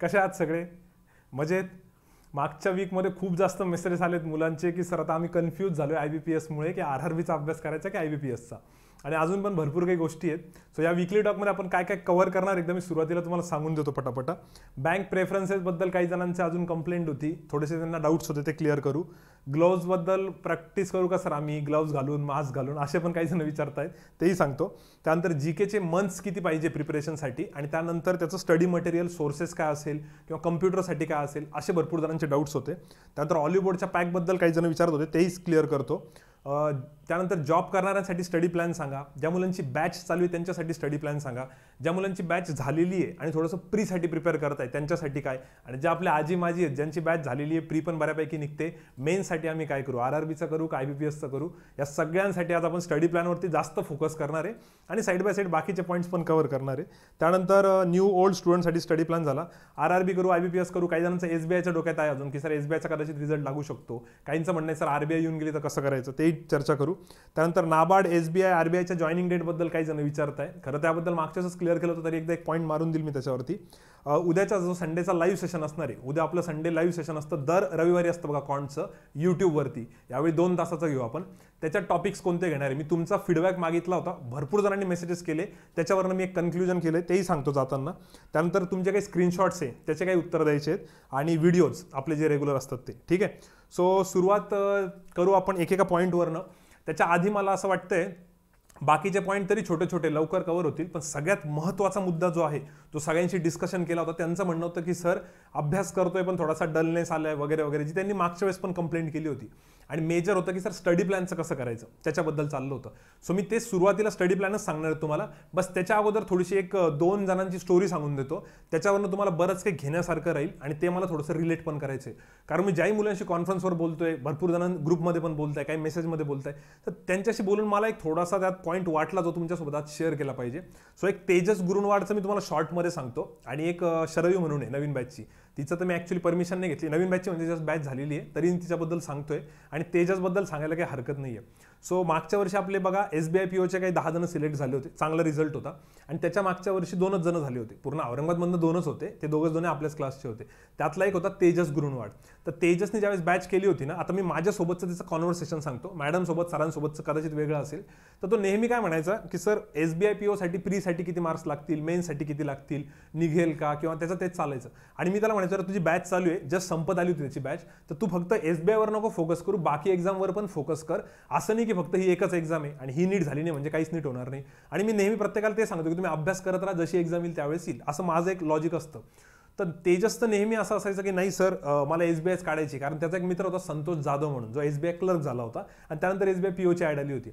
कशा आहात सगळे मजेत मागच्या वीकमध्ये खूप जास्त मेसेजेस आलेत मुलांचे की सर आता आम्ही कन्फ्यूज झालो आहे आय बी पी एसमुळे की आर आर बीचा अभ्यास करायचा की आय बी पी एसचा आणि अजून पण भरपूर काही गोष्टी आहेत सो या विकली टॉकमध्ये आपण काय काय कव्हर करणार एकदा मी सुरुवातीला तुम्हाला सांगून देतो पटापट बँक प्रेफरन्सेसबद्दल काही जणांचे अजून कंप्लेंट होती थोडेसे त्यांना डाऊट्स होते ते क्लिअर करू ग्लोव्जबद्दल प्रॅक्टिस करू का सर आम्ही ग्लोव्ज घालून मास्क घालून असे पण काही जण विचारतायत तेही सांगतो त्यानंतर जी केचे मंथ्स किती पाहिजे प्रिपरेशनसाठी आणि त्यानंतर त्याचं स्टडी मटेरियल सोर्सेस काय असेल किंवा कम्प्युटरसाठी काय असेल असे भरपूर जणांचे डाऊट्स होते त्यानंतर ऑलिवूडच्या पॅकबद्दल काही जण विचारत होते तेही क्लिअर करतो त्यानंतर जॉब करणाऱ्यांसाठी स्टडी प्लॅन सांगा ज्या मुलांची बॅच चालू आहे त्यांच्यासाठी स्टडी प्लॅन सांगा ज्या मुलांची बॅच झालेली आहे आणि थोडंसं प्रीसाठी प्रिपेअर करत आहे त्यांच्यासाठी काय आणि ज्या आपल्या आजी माजी आहेत ज्यांची बॅच झालेली आहे प्री पण बऱ्यापैकी निघते मेनसाठी आम्ही काय करू आर आर करू काय बी पी करू या सगळ्यांसाठी आज आपण स्टडी प्लॅनवरती जास्त फोकस करणार आहे आणि साईड बाय साईड बाकीचे पॉईंट्स पण कवर करणार आहे त्यानंतर न्यू ओल्ड स्टुडंटसाठी स्टडी प्लॅन झाला आर आर बी करू आय बी पी एस करू काही जणांचं एस बी आयच्या डोक्यात आहे अजून की सर एस बी आयचा कदाचित रिझल्ट लागू शकतो काहींचं म्हणणं आहे सर आर बी आय येऊन गेली तर कसं करायचं तेही चर्चा करू त्यानंतर NABARD S B I R B आयच्या जॉईनिंग डेटबद्दल काही जण विचारत आहे खरं त्याबद्दल मागच्याच क्लिअर केलं होतं तरी एकदा एक पॉईंट मारून देईल मी त्याच्यावरती उद्याचा जो संडेचा लाईव्ह सेशन असणार आहे उद्या आपलं संडे लाईव्ह सेशन असतं दर रविवारी असतं बघा कॉन्टचं यूट्यूबवरती यावेळी दोन तासाचं घेऊ आपण त्याच्यात टॉपिक्स कोणते घेणार आहे मी तुमचा फीडबॅक मागितला होता भरपूर जणांनी मेसेजेस केले त्याच्यावरनं मी एक कन्क्ल्युजन केलं तेही सांगतो जाताना त्यानंतर तुमचे काही स्क्रीनशॉट्स आहे त्याचे काही उत्तर द्यायचे आहेत आणि व्हिडिओज आपले जे रेग्युलर असतात ते ठीक आहे सो सुरुवात करू आपण एकेका पॉईंटवरनं त्याच्या आधी मला असं वाटतंय बाकीचे पॉईंट तरी छोटे छोटे लवकर कवर होतील पण सगळ्यात महत्त्वाचा मुद्दा जो आहे तो सगळ्यांशी डिस्कशन केला होता त्यांचं म्हणणं होतं की सर अभ्यास करतोय पण थोडासा डलनेस आलाय वगैरे वगैरे जी त्यांनी मागच्या वेळेस पण कंप्लेंट केली होती आणि मेजर होतं की सर स्टडी प्लॅनचं कसं करायचं त्याच्याबद्दल चाललं होतं सो मी ते सुरुवातीला स्टडी प्लॅनच सांगणार आहे तुम्हाला बस त्याच्या अगोदर थोडीशी एक दोन जणांची स्टोरी सांगून देतो त्याच्यावरनं तुम्हाला बरंच काही घेण्यासारखं राहील आणि ते मला थोडंसं रिलेट पण करायचं आहे कारण मी ज्याही मुलांशी कॉन्फरन्सवर बोलतोय भरपूर जणां ग्रुपमध्ये पण बोलत आहे काही मेसेजमध्ये बोलताय तर त्यांच्याशी बोलून मला एक थोडासा त्यात पॉईंट वाटला जो तुमच्यासोबत आज शेअर केला पाहिजे सो एक तेजस गुरुणवाडचं मी तुम्हाला शॉर्टमध्ये सांगतो आणि एक शरवी म्हणून आहे नवीन बॅचची तिचं तर मी ॲक्च्युली परमिशन नाही घेतली नवीन बॅचची म्हणजे जस्ट बॅच झालेली आहे तरी तिच्याबद्दल सांगतोय आणि तेजसबद्दल सांगायला काही हरकत नाही आहे सो मागच्या वर्षी आपले बघा एस बी आय पी ओचे काही दहा जण सिलेक्ट झाले होते चांगला रिझल्ट होता आणि त्याच्या मागच्या वर्षी दोनच जण झाले होते पूर्ण औरंगाबादमधनं दोनच होते ते दोघंच दोन आपल्याच क्लासचे होते त्यातला एक होता तेजस गुरुणवाड तर तेजसने ज्यावेळेस बॅच केली होती ना आता मी माझ्यासोबतचं त्याचं कॉन्व्हर्सेशन सांगतो मॅडमसोबत सरांसोबतचं कदाचित वेगळं असेल तर तो नेहमी काय म्हणायचा की sir S B I P ओसाठी प्रीसाठी किती मार्क्स लागतील मेनसाठी किती लागतील निघेल का किंवा त्याचं तेच चालायचं आणि मी त्याला म्हणायचं तुझी बॅच चालू आहे जस्ट संपत आली होती त्याची बॅच तर तू फक्त एस बी आयवर नको फोकस करू बाकी एक्झामवर पण फोकस कर असं नाही की फक्त ही एकच एक्झाम आहे आणि ही नीट झाली नाही म्हणजे काहीच नीट होणार नाही आणि मी नेहमी प्रत्येकाला ते सांगतो की तुम्ही अभ्यास करत राहा जशी एक्झाम येईल त्यावेळेस येईल असं माझं एक लॉजिक असतं तर तेजस नेहमी असं असायचं की नाही सर मला एसबीआयच काढायची कारण त्याचा एक मित्र होता संतोष जाधव म्हणून जो एसबीआय क्लर्क झाला होता आणि त्यानंतर एसबीआय पीओची ॲड आली होती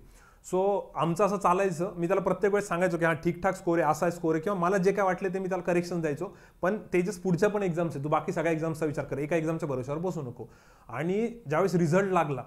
सो आमचं असं चालायचं मी त्याला प्रत्येक वेळेस सांगायचो की हा ठीकठाक स्कोर आहे असा स्कोर आहे किंवा मला जे काय वाटले ते मी त्याला करेक्शन द्यायचो पण तेजस पुढच्या पण एक्झाम्स आहे तू बाकी सगळ्या एक्झाम्सचा विचार कर एका एक्झामच्या भरोशावर बसू नको आणि ज्यावेळेस रिझल्ट लागला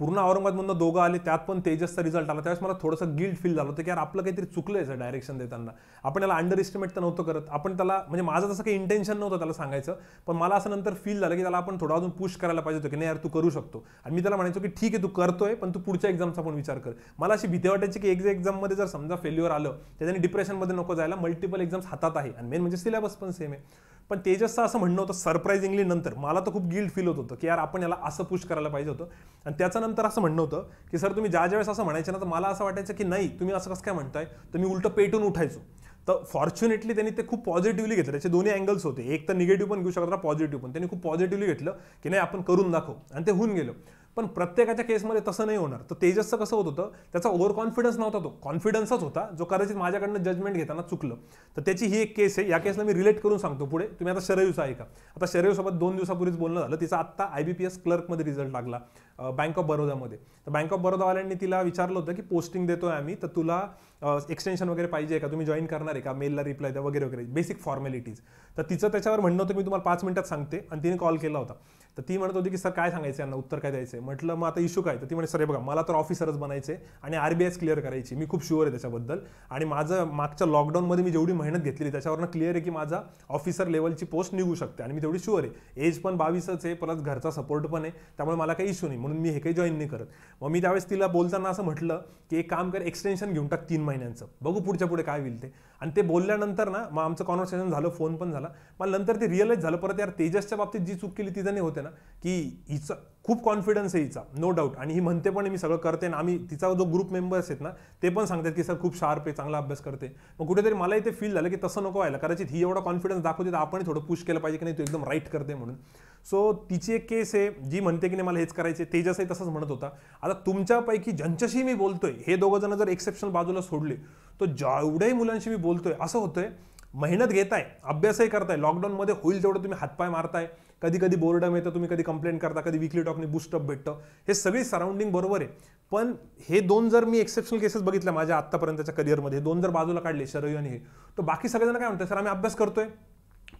पूर्ण औरंगाबादमधनं दोघं आले त्यात पण तेजसचा रिझल्ट आला त्यावेळेस मला थोडंसं गिल्ट फील झालं होतं की यार आपलं काहीतरी चुकलं आहे डायरेक्शन देताना आपण याला अंडर एस्टिमेट तर नव्हतं करत आपण त्याला म्हणजे माझं तसं काही इंटेन्शन नव्हतं त्याला सांगायचं पण मला असं नंतर फील झालं की त्याला आपण थोडा अजून पुश करायला पाहिजे होतं की नाही यार तू करू शकतो आणि मी त्याला म्हणायचो की ठीक आहे तू करतोय पण तू पुढच्या एक्झामचा पण विचार कर मला अशी भीती वाटायची की एक एक्झाममध्ये जर समजा फेल्युअर आलं त्याच्याने डिप्रेशनमध्ये नको जायला मल्टिपल एक्झाम्स हातात आहे आणि मेन म्हणजे सिलेबस पण सेम आहे पण तेजसचं असं म्हणणं होतं सरप्राईझिंगली नंतर मला तर खूप गिल्ड फील होत होतं की यार आपण याला असं पुश करायला पाहिजे होतं आणि त्याच्यानंतर असं म्हणणं होतं की सर तुम्ही ज्या ज्या वेळेस असं म्हणायचे ना तर मला असं वाटायचं की नाही तुम्ही असं कसं काय म्हणताय तर मी उलटं पेटून उठायचो तर फॉर्च्युनेटली त्यांनी ते खूप पॉझिटिव्हली घेतलं त्याचे दोन्ही अँगल्स होते एक तर निगेटिव्ह पण घेऊ शकत पॉझिटिव्ह पण त्यांनी खूप पॉझिटिव्हली घेतलं की नाही आपण करून दाखव आणि ते होऊन गेलं पण प्रत्येकाच्या केसमध्ये तसं नाही होणार तर तेजसचं कसं होत होतं त्याचा ओव्हर कॉन्फिडन्स नव्हता तो कॉन्फिडन्सच होता जो कदाचित माझ्याकडनं जजमेंट घेताना चुकलं तर त्याची ही एक केस आहे या केसला मी रिलेट करून सांगतो पुढे तुम्ही आता आहे का आता शरयूसोबत दोन दिवसापूर्वीच बोलणं झालं तिचा आत्ता आय बी पी एस क्लर्कमध्ये रिझल्ट लागला बँक ऑफ बरोदामध्ये तर बँक ऑफ बरोदावाल्यांनी तिला विचारलं होतं की पोस्टिंग देतो आहे आम्ही तर तुला एक्सटेन्शन वगैरे पाहिजे का तुम्ही जॉईन करणार आहे का मेलला रिप्लाय द्या वगैरे वगैरे बेसिक फॉर्मॅलिटीज तर तिचं त्याच्यावर म्हणणं होतं मी तुम्हाला पाच मिनिटात सांगते आणि तिने कॉल केला होता तर ती म्हणत होती की सर काय सांगायचं यांना उत्तर काय द्यायचं म्हटलं मग आता इशू काय तर ती म्हणे सर हे बघा मला तर ऑफिसरच बनायचे आणि एस क्लिअर करायची मी खूप शुअर आहे त्याच्याबद्दल आणि माझं मागच्या लॉकडाऊनमध्ये मी जेवढी मेहनत घेतली त्याच्यावरनं क्लिअर आहे की माझा ऑफिसर लेवलची पोस्ट निघू शकते आणि मी तेवढी शुअर आहे एज पण बावीसच आहे प्लस घरचा सपोर्ट पण आहे त्यामुळे मला काही इशू नाही म्हणून मी हे काही जॉईन नाही करत मग मी त्यावेळेस तिला बोलताना असं म्हटलं की एक काम कर एक्सटेन्शन घेऊन टाक तीन महिन्यांचं बघू पुढच्या पुढे काय होईल ते आणि ते बोलल्यानंतर ना मग आमचं कॉन्व्हर्सेशन झालं फोन पण झाला मग नंतर ते रिअलाईज झालं परत यार तेजसच्या बाबतीत जी चूक केली ती जणी होते ना की हिचं खूप कॉन्फिडन्स आहे हिचा नो डाऊट आणि ही म्हणते पण मी सगळं करते आणि आम्ही तिचा जो ग्रुप मेंबर्स आहेत ना ते पण सांगतात की सर खूप शार्प आहे चांगला अभ्यास करते मग कुठेतरी मला इथे फील झालं की तसं नको व्हायला कदाचित ही एवढा कॉन्फिडन्स दाखवते तर आपण थोडं पुश केलं पाहिजे की नाही तू एकदम राईट करते म्हणून सो तिची एक केस आहे जी म्हणते की नाही मला हेच करायचे तेजसही तसंच म्हणत होता आता तुमच्यापैकी ज्यांच्याशी मी बोलतोय हे दोघं जण जर एक्सेप्शन बाजूला सोडले तर जेवढ्याही मुलांशी मी बोलतोय असं होतंय मेहनत घेताय अभ्यासही करताय लॉकडाऊनमध्ये होईल तेवढं तुम्ही हातपाय मारताय कधी कधी बोर्डम येतं तुम्ही कधी कंप्लेंट करता कधी विकली टॉकने बुस्टअप भेटतं हे सगळी सराउंडिंग बरोबर आहे पण हे दोन जर मी एक्सेप्शनल केसेस बघितल्या माझ्या आत्तापर्यंतच्या करिअरमध्ये दोन जर बाजूला काढले शरयू आणि हे तर बाकी सगळेजण काय म्हणतात सर आम्ही अभ्यास करतोय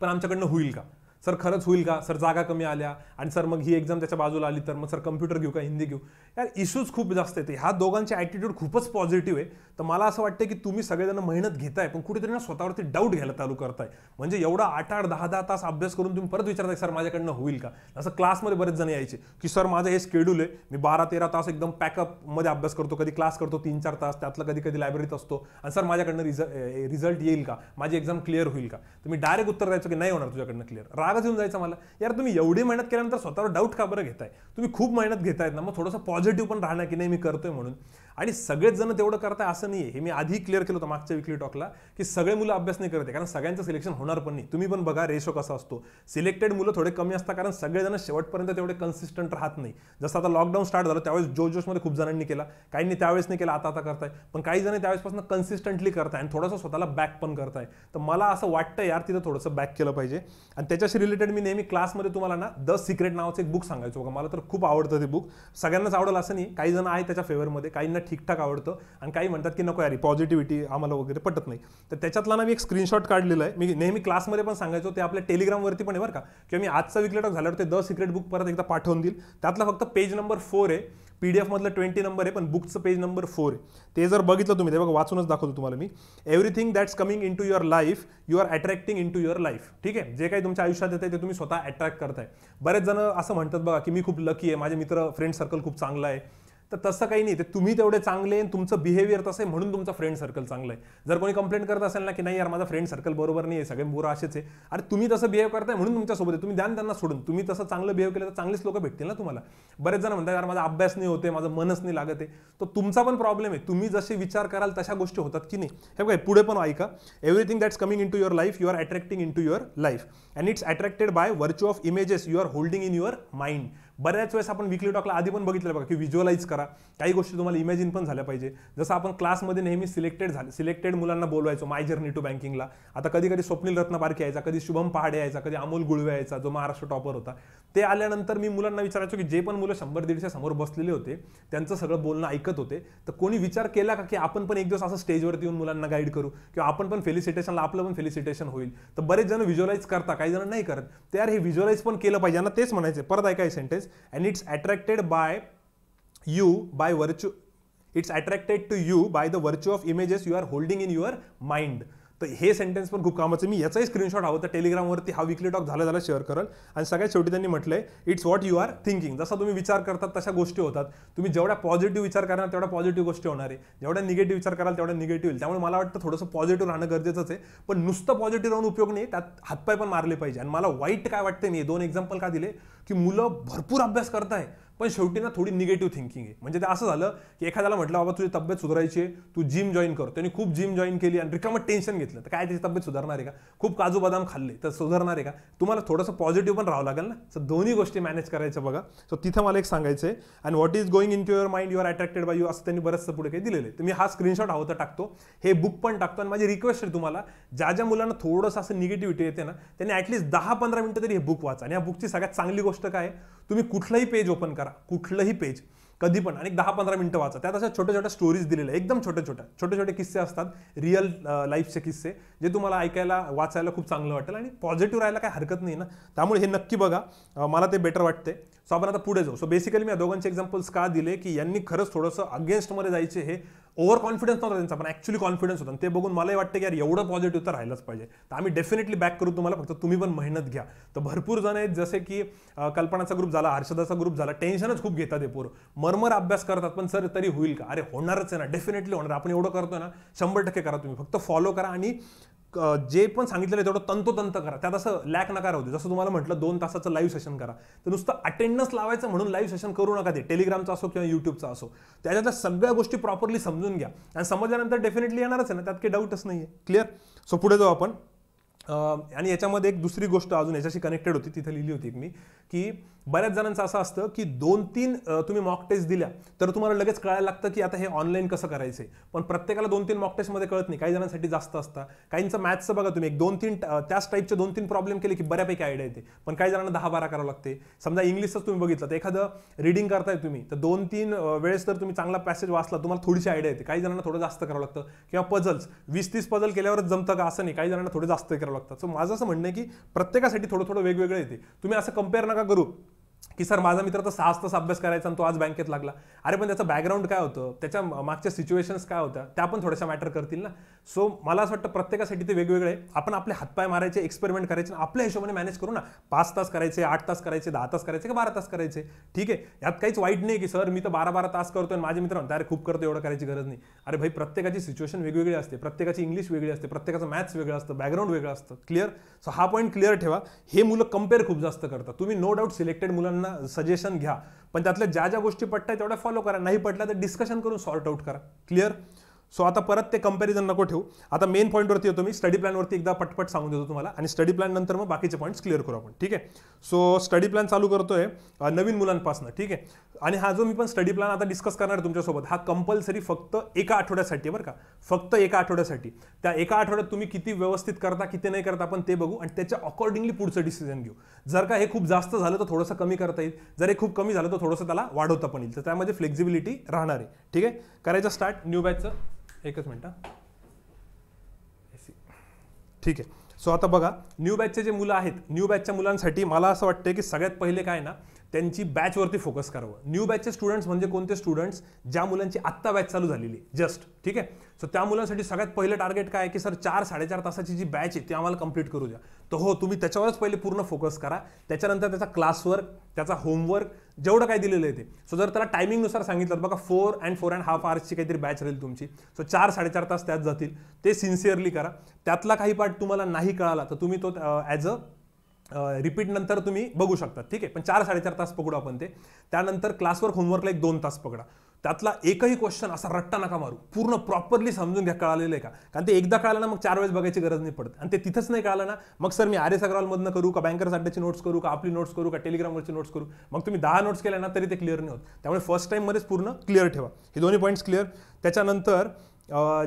पण आमच्याकडनं होईल का सर खरंच होईल का सर जागा कमी आल्या आणि सर मग ही एक्झाम त्याच्या बाजूला आली तर मग सर कम्प्युटर घेऊ का हिंदी घेऊ यार इश्यूज खूप जास्त येते ह्या दोघांचे ॲटिट्यूड खूपच पॉझिटिव्ह आहे तर मला असं वाटतं की तुम्ही सगळेजण मेहनत घेताय पण कुठेतरी ना स्वतःवरती डाऊट घ्यायला चालू करताय म्हणजे एवढा आठ आठ दहा दहा तास अभ्यास करून तुम्ही परत विचारताय सर माझ्याकडनं होईल का असं क्लासमध्ये बरेच जण यायचे की सर माझं हे स्केड्यूल आहे मी बारा तेरा तास एकदम पॅकअपमध्ये अभ्यास करतो कधी क्लास करतो तीन चार तास त्यातलं कधी कधी लायब्ररीत असतो आणि सर माझ्याकडनं रिझ रिझल्ट येईल का माझी एक्झाम क्लिअर होईल का तुम्ही डायरेक्ट उत्तर द्यायचं की नाही होणार तुझ्याकडनं क्लिअर रागच येऊन जायचं मला यार तुम्ही एवढी मेहनत केल्यानंतर स्वतःवर डाऊट का बरं घेताय तुम्ही खूप मेहनत घेतायत ना मग थोडंसं पॉझिटिव्ह पण राहणार की नाही मी करतोय म्हणून आणि सगळेच जण तेवढं करताय असं नाही आहे हे मी आधी क्लिअर केलं होतं मागच्या विकली टॉकला की सगळे मुलं अभ्यास नाही करते कारण सगळ्यांचं सिलेक्शन होणार पण नाही तुम्ही पण बघा रेशो कसा असतो सिलेक्टेड मुलं थोडे कमी असतात कारण सगळेजण शेवटपर्यंत तेवढे कन्सिस्टंट राहत नाही जसं आता लॉकडाऊन स्टार्ट झालं त्यावेळेस जो जोशमध्ये खूप जणांनी केला काहींनी त्यावेळेस नाही केला आता आता करताय पण काही जण त्यावेळेसपासून कन्सिस्टंटली करताय आणि थोडंसं स्वतःला बॅक पण करताय तर मला असं वाटतं यार तिथं थोडंसं बॅक केलं पाहिजे आणि त्याच्याशी रिलेटेड मी नेहमी क्लासमध्ये तुम्हाला ना द सिक्रेट नावाचं एक बुक सांगायचो बघा मला तर खूप आवडतं ते बुक सगळ्यांनाच आवडलं असं नाही काही जण आहे त्याच्या फेवरमध्ये काहींना ठीकठाक आवडतं आणि काही म्हणतात की नको यारी पॉझिटिव्हिटी आम्हाला वगैरे पटत नाही तर त्याच्यातला ना मी एक स्क्रीनशॉट काढलेला आहे मी नेहमी क्लासमध्ये पण सांगायचो ते आपल्या टेलिग्रामवरती पण आहे बरं का किंवा मी आजचा विकलेटॉक झाल्यावर ते द सिक्रेट बुक परत एकदा पाठवून देईल त्यातला फक्त पेज नंबर फोर आहे पी डी एफमधलं ट्वेंटी नंबर आहे पण बुकचं पेज नंबर फोर आहे ते जर बघितलं तुम्ही ते बघा वाचूनच दाखवतो तुम्हाला मी everything that's coming in to your life you are attracting in to your life ठीक आहे जे काही तुमच्या आयुष्यात आहे ते तुम्ही स्वतः अट्रॅक्ट करताय बरेच जण असं म्हणतात बघा की मी खूप लकी आहे माझे मित्र फ्रेंड सर्कल खूप चांगला आहे तर तसं काही नाही ते तुम्ही तेवढे चांगले तुमचं बिहेवियर तसं आहे म्हणून तुमचा फ्रेंड सर्कल चांगलं आहे जर कोणी कंप्लेंट करत असेल ना की नाही यार माझा फ्रेंड सर्कल बरोबर नाही आहे सगळे बोरा असेच आहे अरे तुम्ही तसं बिहेव करताय म्हणून तुमच्यासोबत आहे तुम्ही ध्यान त्यांना सोडून तुम्ही तसं चांगलं बिहेव केलं तर चांगलेच लोक भेटतील ना तुम्हाला बरेच जण म्हणतात यार माझा अभ्यास नाही होते माझं मनच नाही लागत आहे तर तुमचा पण प्रॉब्लेम आहे तुम्ही जसे विचार कराल तशा गोष्टी होतात की नाही हे बघा पुढे पण ऐका everything that's coming in to your life you are attracting in to your life and it's attracted by virtue of images you are holding in your mind बऱ्याच वेळेस आपण विकली टॉकला आधी पण बघितलं बघा की व्हिज्युअलाइज करा काही गोष्टी तुम्हाला इमॅजिन पण झाल्या पाहिजे जसं आपण क्लासमध्ये नेहमी सिलेक्टेड झाले सिलेक्टेड मुलांना बोलवायचो माय जर्नी टू बँकिंगला आता कधी कधी स्वप्नील रत्न यायचा कधी शुभम पहाडे यायचा कधी अमोल गुळवे यायचा जो महाराष्ट्र टॉपर होता ते आल्यानंतर मी मुलांना विचारायचो की जे पण मुलं शंभर दीडशे समोर बसलेले होते त्यांचं सगळं बोलणं ऐकत होते तर कोणी विचार केला का की आपण पण एक दिवस असं स्टेजवरती येऊन मुलांना गाईड करू किंवा आपण पण फेलिसिटेशनला आपलं पण फेलिसिटेशन होईल तर बरेच जण व्हिज्युअलाइज करता काही जण नाही करत तर हे व्हिज्युअलाइज पण केलं पाहिजे ना तेच म्हणायचं परत काय sentence and it's attracted by you by virtue it's attracted to you by the virtue of images you are holding in your mind तर हे सेंटेन्स पण खूप कामाचं मी याचाही स्क्रीनशॉट हवं तर टेलिग्रामवरती हा विकली टॉक झाला झाला शेअर करल आणि सगळ्यात शेवटी त्यांनी म्हटलंय it's what you are thinking जसा तुम्ही विचार करतात तशा गोष्टी होतात तुम्ही जेवढ्या पॉझिटिव्ह विचार करणार तेवढ्या पॉझिटिव्ह गोष्टी होणार आहे जेवढ्या निगेटिव्ह विचार कराल तेवढ्या निगेटिव्ह होईल त्यामुळे मला वाटतं थोडंसं पॉझिटिव्ह राहणं गरजेचंच आहे पण नुसतं पॉझिटिव्ह राहून उपयोग नाही त्यात हातपाय पण मारले पाहिजे आणि मला वाईट काय वाटते मी दोन एक्झाम्पल का दिले की मुलं भरपूर अभ्यास करताय पण शेवटी ना थोडी निगेटिव्ह थिंकिंग आहे म्हणजे ते असं झालं की एखाद्याला म्हटलं बाबा तुझी तब्येत सुधारायची आहे तू जिम जॉईन कर त्यांनी खूप जिम जॉईन केली आणि रिकामं टेन्शन घेतलं तर काय त्याची तब्येत सुधारणार आहे का खूप काजू बदाम खाल्ले तर सुधारणार आहे का तुम्हाला थोडंसं पॉझिटिव्ह पण राहावं लागेल ना सो दोन्ही गोष्टी मॅनेज करायचं बघा सो तिथं मला एक सांगायचं आहे and what is going in to your mind your attracted by you असं त्यांनी बरंचसं पुढे काही दिलेलं आहे मी हा स्क्रीनशॉट हवं तर टाकतो हे बुक पण टाकतो आणि माझी रिक्वेस्ट आहे तुम्हाला ज्या ज्या मुलांना थोडंसं असं निगेटिव्हिटी येते ना त्यांनी ॲटलीस्ट दहा पंधरा मिनटं तरी हे बुक वाचा आणि या बुकची सगळ्यात चांगली गोष्ट काय तुम्ही कुठलाही पेज ओपन करा कुठलंही पेज कधी पण आणि दहा पंधरा मिनटं वाचा त्यात अशा छोट्या छोट्या स्टोरीज दिलेल्या एकदम छोट्या छोट्या छोटे छोटे किस्से असतात रिअल लाईफचे किस्से जे तुम्हाला ऐकायला वाचायला खूप चांगलं वाटेल आणि पॉझिटिव्ह राहायला काही हरकत नाही ना त्यामुळे हे नक्की बघा मला ते बेटर वाटते सो आपण आता पुढे जाऊ सो बेसिकली मी या दोघांचे एक्झाम्पल्स का दिले की यांनी खरंच थोडंसं अगेन्स्टमध्ये जायचे हे ओव्हर कॉन्फिडन्स नव्हता त्यांचा पण ॲक्च्युली कॉन्फिडन्स होता ते बघून मलाही वाटतं की यार एवढं पॉझिटिव्ह तर राहिलंच पाहिजे तर आम्ही डेफिनेटली बॅक करू तुम्हाला फक्त तुम्ही पण मेहनत घ्या तर भरपूर जण आहेत जसे की कल्पनाचा ग्रुप झाला हर्षदाचा ग्रुप झाला टेन्शनच खूप घेतात हे मग मरमर अभ्यास करतात पण सर तरी होईल का अरे होणारच आहे ना डेफिनेटली होणार आपण एवढं करतो ना शंभर टक्के करा तुम्ही फक्त फॉलो करा आणि जे पण सांगितलेलं तेवढं तंतोतंत करा त्यात असं लॅक नकार होते जसं तुम्हाला म्हटलं दोन तासाचं लाईव्ह सेशन करा तर नुसतं अटेंडन्स लावायचं म्हणून लाईव्ह सेशन करू नका ते टेलिग्रामचं असो किंवा युट्यूबचा असो त्याच्यातल्या सगळ्या गोष्टी प्रॉपरली समजून घ्या आणि समजल्यानंतर डेफिनेटली येणारच आहे ना त्यात काही डाऊटच नाही आहे क्लिअर सो पुढे जाऊ आपण आणि याच्यामध्ये एक दुसरी गोष्ट अजून याच्याशी कनेक्टेड होती तिथे लिहिली होती मी की बऱ्याच जणांचं असं असतं की दोन तीन तुम्ही मॉक टेस्ट दिल्या तर तुम्हाला लगेच कळायला लागतं की आता हे ऑनलाईन कसं करायचं पण प्रत्येकाला दोन तीन मॉक टेस्टमध्ये कळत नाही काही जणांसाठी जास्त असतं काहींचं मॅथ्सचं बघा तुम्ही एक दोन तीन त्याच टाईपचे दोन तीन प्रॉब्लेम केले की बऱ्यापैकी आयडिया येते पण काही जणांना दहा बारा करावं लागते समजा इंग्लिशच तुम्ही बघितलं तर एखादं रिडिंग करताय तुम्ही तर दोन तीन वेळेस तर तुम्ही चांगला पॅसेज वाचला तुम्हाला थोडीशी आयडिया येते काही जणांना थोडं जास्त करावं लागतं किंवा पझल्स वीस तीस पझल केल्यावरच जमतं का असं नाही काही जणांना थोडं जास्त करावं करावं लागतं सो माझं असं म्हणणं आहे की प्रत्येकासाठी थोडं थोडं वेगवेगळं येते तुम्ही असं कम्पेअर नका करू की सर माझा मित्र तर सहा तास अभ्यास करायचा आणि तो आज बँकेत लागला अरे पण त्याचं बॅकग्राऊंड काय होतं त्याच्या मागच्या सिच्युएशन्स काय होत्या त्या पण थोड्याशा मॅटर करतील ना सो मला असं वाटतं प्रत्येकासाठी ते वेगवेगळे आपण आपले हातपाय मारायचे एक्सपेरिमेंट करायचे आपल्या हिशोबाने मॅनेज करू ना पाच तास करायचे आठ तास करायचे दहा तास करायचे की बारा तास करायचे ठीक आहे यात काहीच वाईट नाही की सर मी तर बारा बारा तास करतो आणि माझे मित्र म्हणतात अरे खूप करतो एवढं करायची गरज नाही अरे भाई प्रत्येकाची सिच्युएशन वेगवेगळी असते प्रत्येकाची इंग्लिश वेगळी असते प्रत्येकाचं मॅथ्स वेगळं असतं बॅकग्राऊंड वेगळं असतं क्लिअर सो हा पॉईंट क्लिअर ठेवा हे मुलं कम्पेअर खूप जास्त करतात तुम्ही नो डाऊट सिलेक्टेड मुलांना सजेशन घ्या पण त्यातल्या ज्या ज्या गोष्टी आहेत तेवढ्या फॉलो करा नाही पटल्या तर डिस्कशन करून सॉर्ट आउट करा क्लिअर सो आता परत ते कम्पॅरिझन नको ठेवू आता मेन पॉईंटवरती येतो मी स्टडी प्लॅनवरती एकदा पटपट सांगून देतो तुम्हाला आणि स्टडी प्लॅन नंतर मग बाकीचे पॉईंट्स क्लिअर करू आपण ठीक आहे सो स्टडी प्लॅन चालू करतोय नवीन मुलांपासून ठीक आहे आणि हा जो मी पण स्टडी प्लॅन आता डिस्कस करणार आहे तुमच्यासोबत हा कंपल्सरी फक्त एका आठवड्यासाठी बरं का फक्त एका आठवड्यासाठी त्या एका आठवड्यात तुम्ही किती व्यवस्थित करता किती नाही करता आपण ते बघू आणि त्याच्या अकॉर्डिंगली पुढचं डिसिजन घेऊ जर का हे खूप जास्त झालं तर थोडंसं कमी करता येईल जर हे खूप कमी झालं तर थोडंसं त्याला वाढवता पण येईल तर त्यामध्ये फ्लेक्झिबिलिटी राहणार आहे ठीक आहे करायचं स्टार्ट न्यू बॅचचं एक मिनटं हाँ। ठीक है सो आता बघा न्यू बॅचचे जे मुलं आहेत न्यू बैच मुलांसाठी मला असं वाटतं की सगळ्यात पहिले काय ना त्यांची बॅचवरती फोकस करावं न्यू बॅचचे स्टुडंट्स म्हणजे कोणते स्टुडंट्स ज्या मुलांची आत्ता बैच चालू झालेली जस्ट ठीक है सो त्या मुलांसाठी सगळ्यात पहिलं टार्गेट काय की सर चार साढ़े चार ता जी बैच है ती आम्हाला कंप्लीट करू द्या तर हो तुम्हें त्याच्यावरच पूर्ण फोकस करा क्लास वर्क होमवर्क जेवढं काय दिलेलं आहे ते सो जर त्याला टायमिंगनुसार सांगितलं बघा four and four and half आवर्सची काहीतरी बॅच राहील तुमची सो चार साडेचार तास त्यात जातील ते सिन्सिअरली करा त्यातला काही पार्ट तुम्हाला नाही कळाला तर तुम्ही तो ॲज अ रिपीट नंतर तुम्ही बघू शकता ठीक आहे पण चार साडेचार तास पकडू आपण ते त्यानंतर क्लासवर होमवर्कला एक दोन तास पकडा त्यातला एकही क्वेश्चन असा रट्टा नका मारू पूर्ण प्रॉपरली समजून घ्या कळालेलं आहे का कारण ते एकदा कळालं ना मग चार वेळेस बघायची गरज नाही पडते आणि ते तिथंच नाही कळालं ना मग सर मी आर एस अग्रवालमधनं करू का बँकर्स अड्ड्याची नोट्स करू का आपली नोट्स करू का टेलिग्रामवरची नोट्स करू मग तुम्ही दहा नोट्स केल्या ना तरी ते क्लिअर नाही होत त्यामुळे फर्स्ट टाईममध्येच पूर्ण क्लिअर ठेवा हे दोन्ही पॉईंट्स क्लिअर त्याच्यानंतर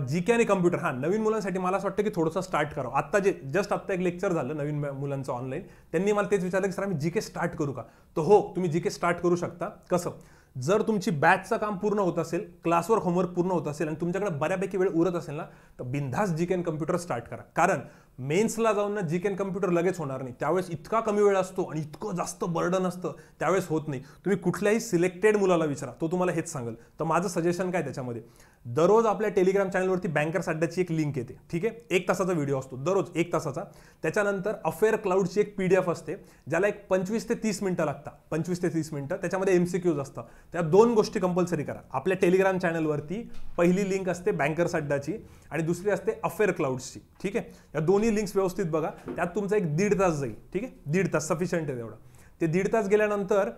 जी के आणि कम्प्युटर हां नवीन मुलांसाठी मला असं वाटतं की थोडंसं स्टार्ट करावं आत्ता जे जस्ट आत्ता एक लेक्चर झालं नवीन मुलांचं ऑनलाईन त्यांनी मला तेच विचारलं की सर आम्ही जी के स्टार्ट करू का तर हो तुम्ही जी के स्टार्ट करू शकता कसं जर तुमची बॅचचं काम पूर्ण होत असेल क्लासवर होमवर्क पूर्ण होत असेल आणि तुमच्याकडे बऱ्यापैकी वेळ उरत असेल ना तर बिंधास जी कॅन कम्प्युटर स्टार्ट करा कारण मेन्सला जाऊन ना जी कॅन कम्प्युटर लगेच होणार नाही त्यावेळेस इतका कमी वेळ असतो आणि इतकं जास्त बर्डन असतं त्यावेळेस होत नाही तुम्ही कुठल्याही सिलेक्टेड मुलाला विचारा तो तुम्हाला हेच सांगेल तर माझं सजेशन काय त्याच्यामध्ये दररोज आपल्या टेलिग्राम चॅनलवरती बँकर्स अड्ड्याची एक लिंक येते ठीक आहे एक तासाचा व्हिडिओ असतो दररोज एक तासाचा त्याच्यानंतर अफेअर क्लाउडची एक पी डी एफ असते ज्याला एक पंचवीस ते तीस मिनटं लागतात पंचवीस ते तीस मिनटं त्याच्यामध्ये एम सी क्यूज असतात त्या दोन गोष्टी कंपल्सरी करा आपल्या टेलिग्राम चॅनलवरती पहिली लिंक असते बँकर्स अड्डाची आणि दुसरी असते अफेअर क्लाउड्सची ठीक आहे या दोन दोन्ही लिंक्स व्यवस्थित बघा त्यात तुमचा एक दीड तास जाईल ठीक आहे दीड तास सफिशियंट आहे तेवढा ते दीड तास गेल्यानंतर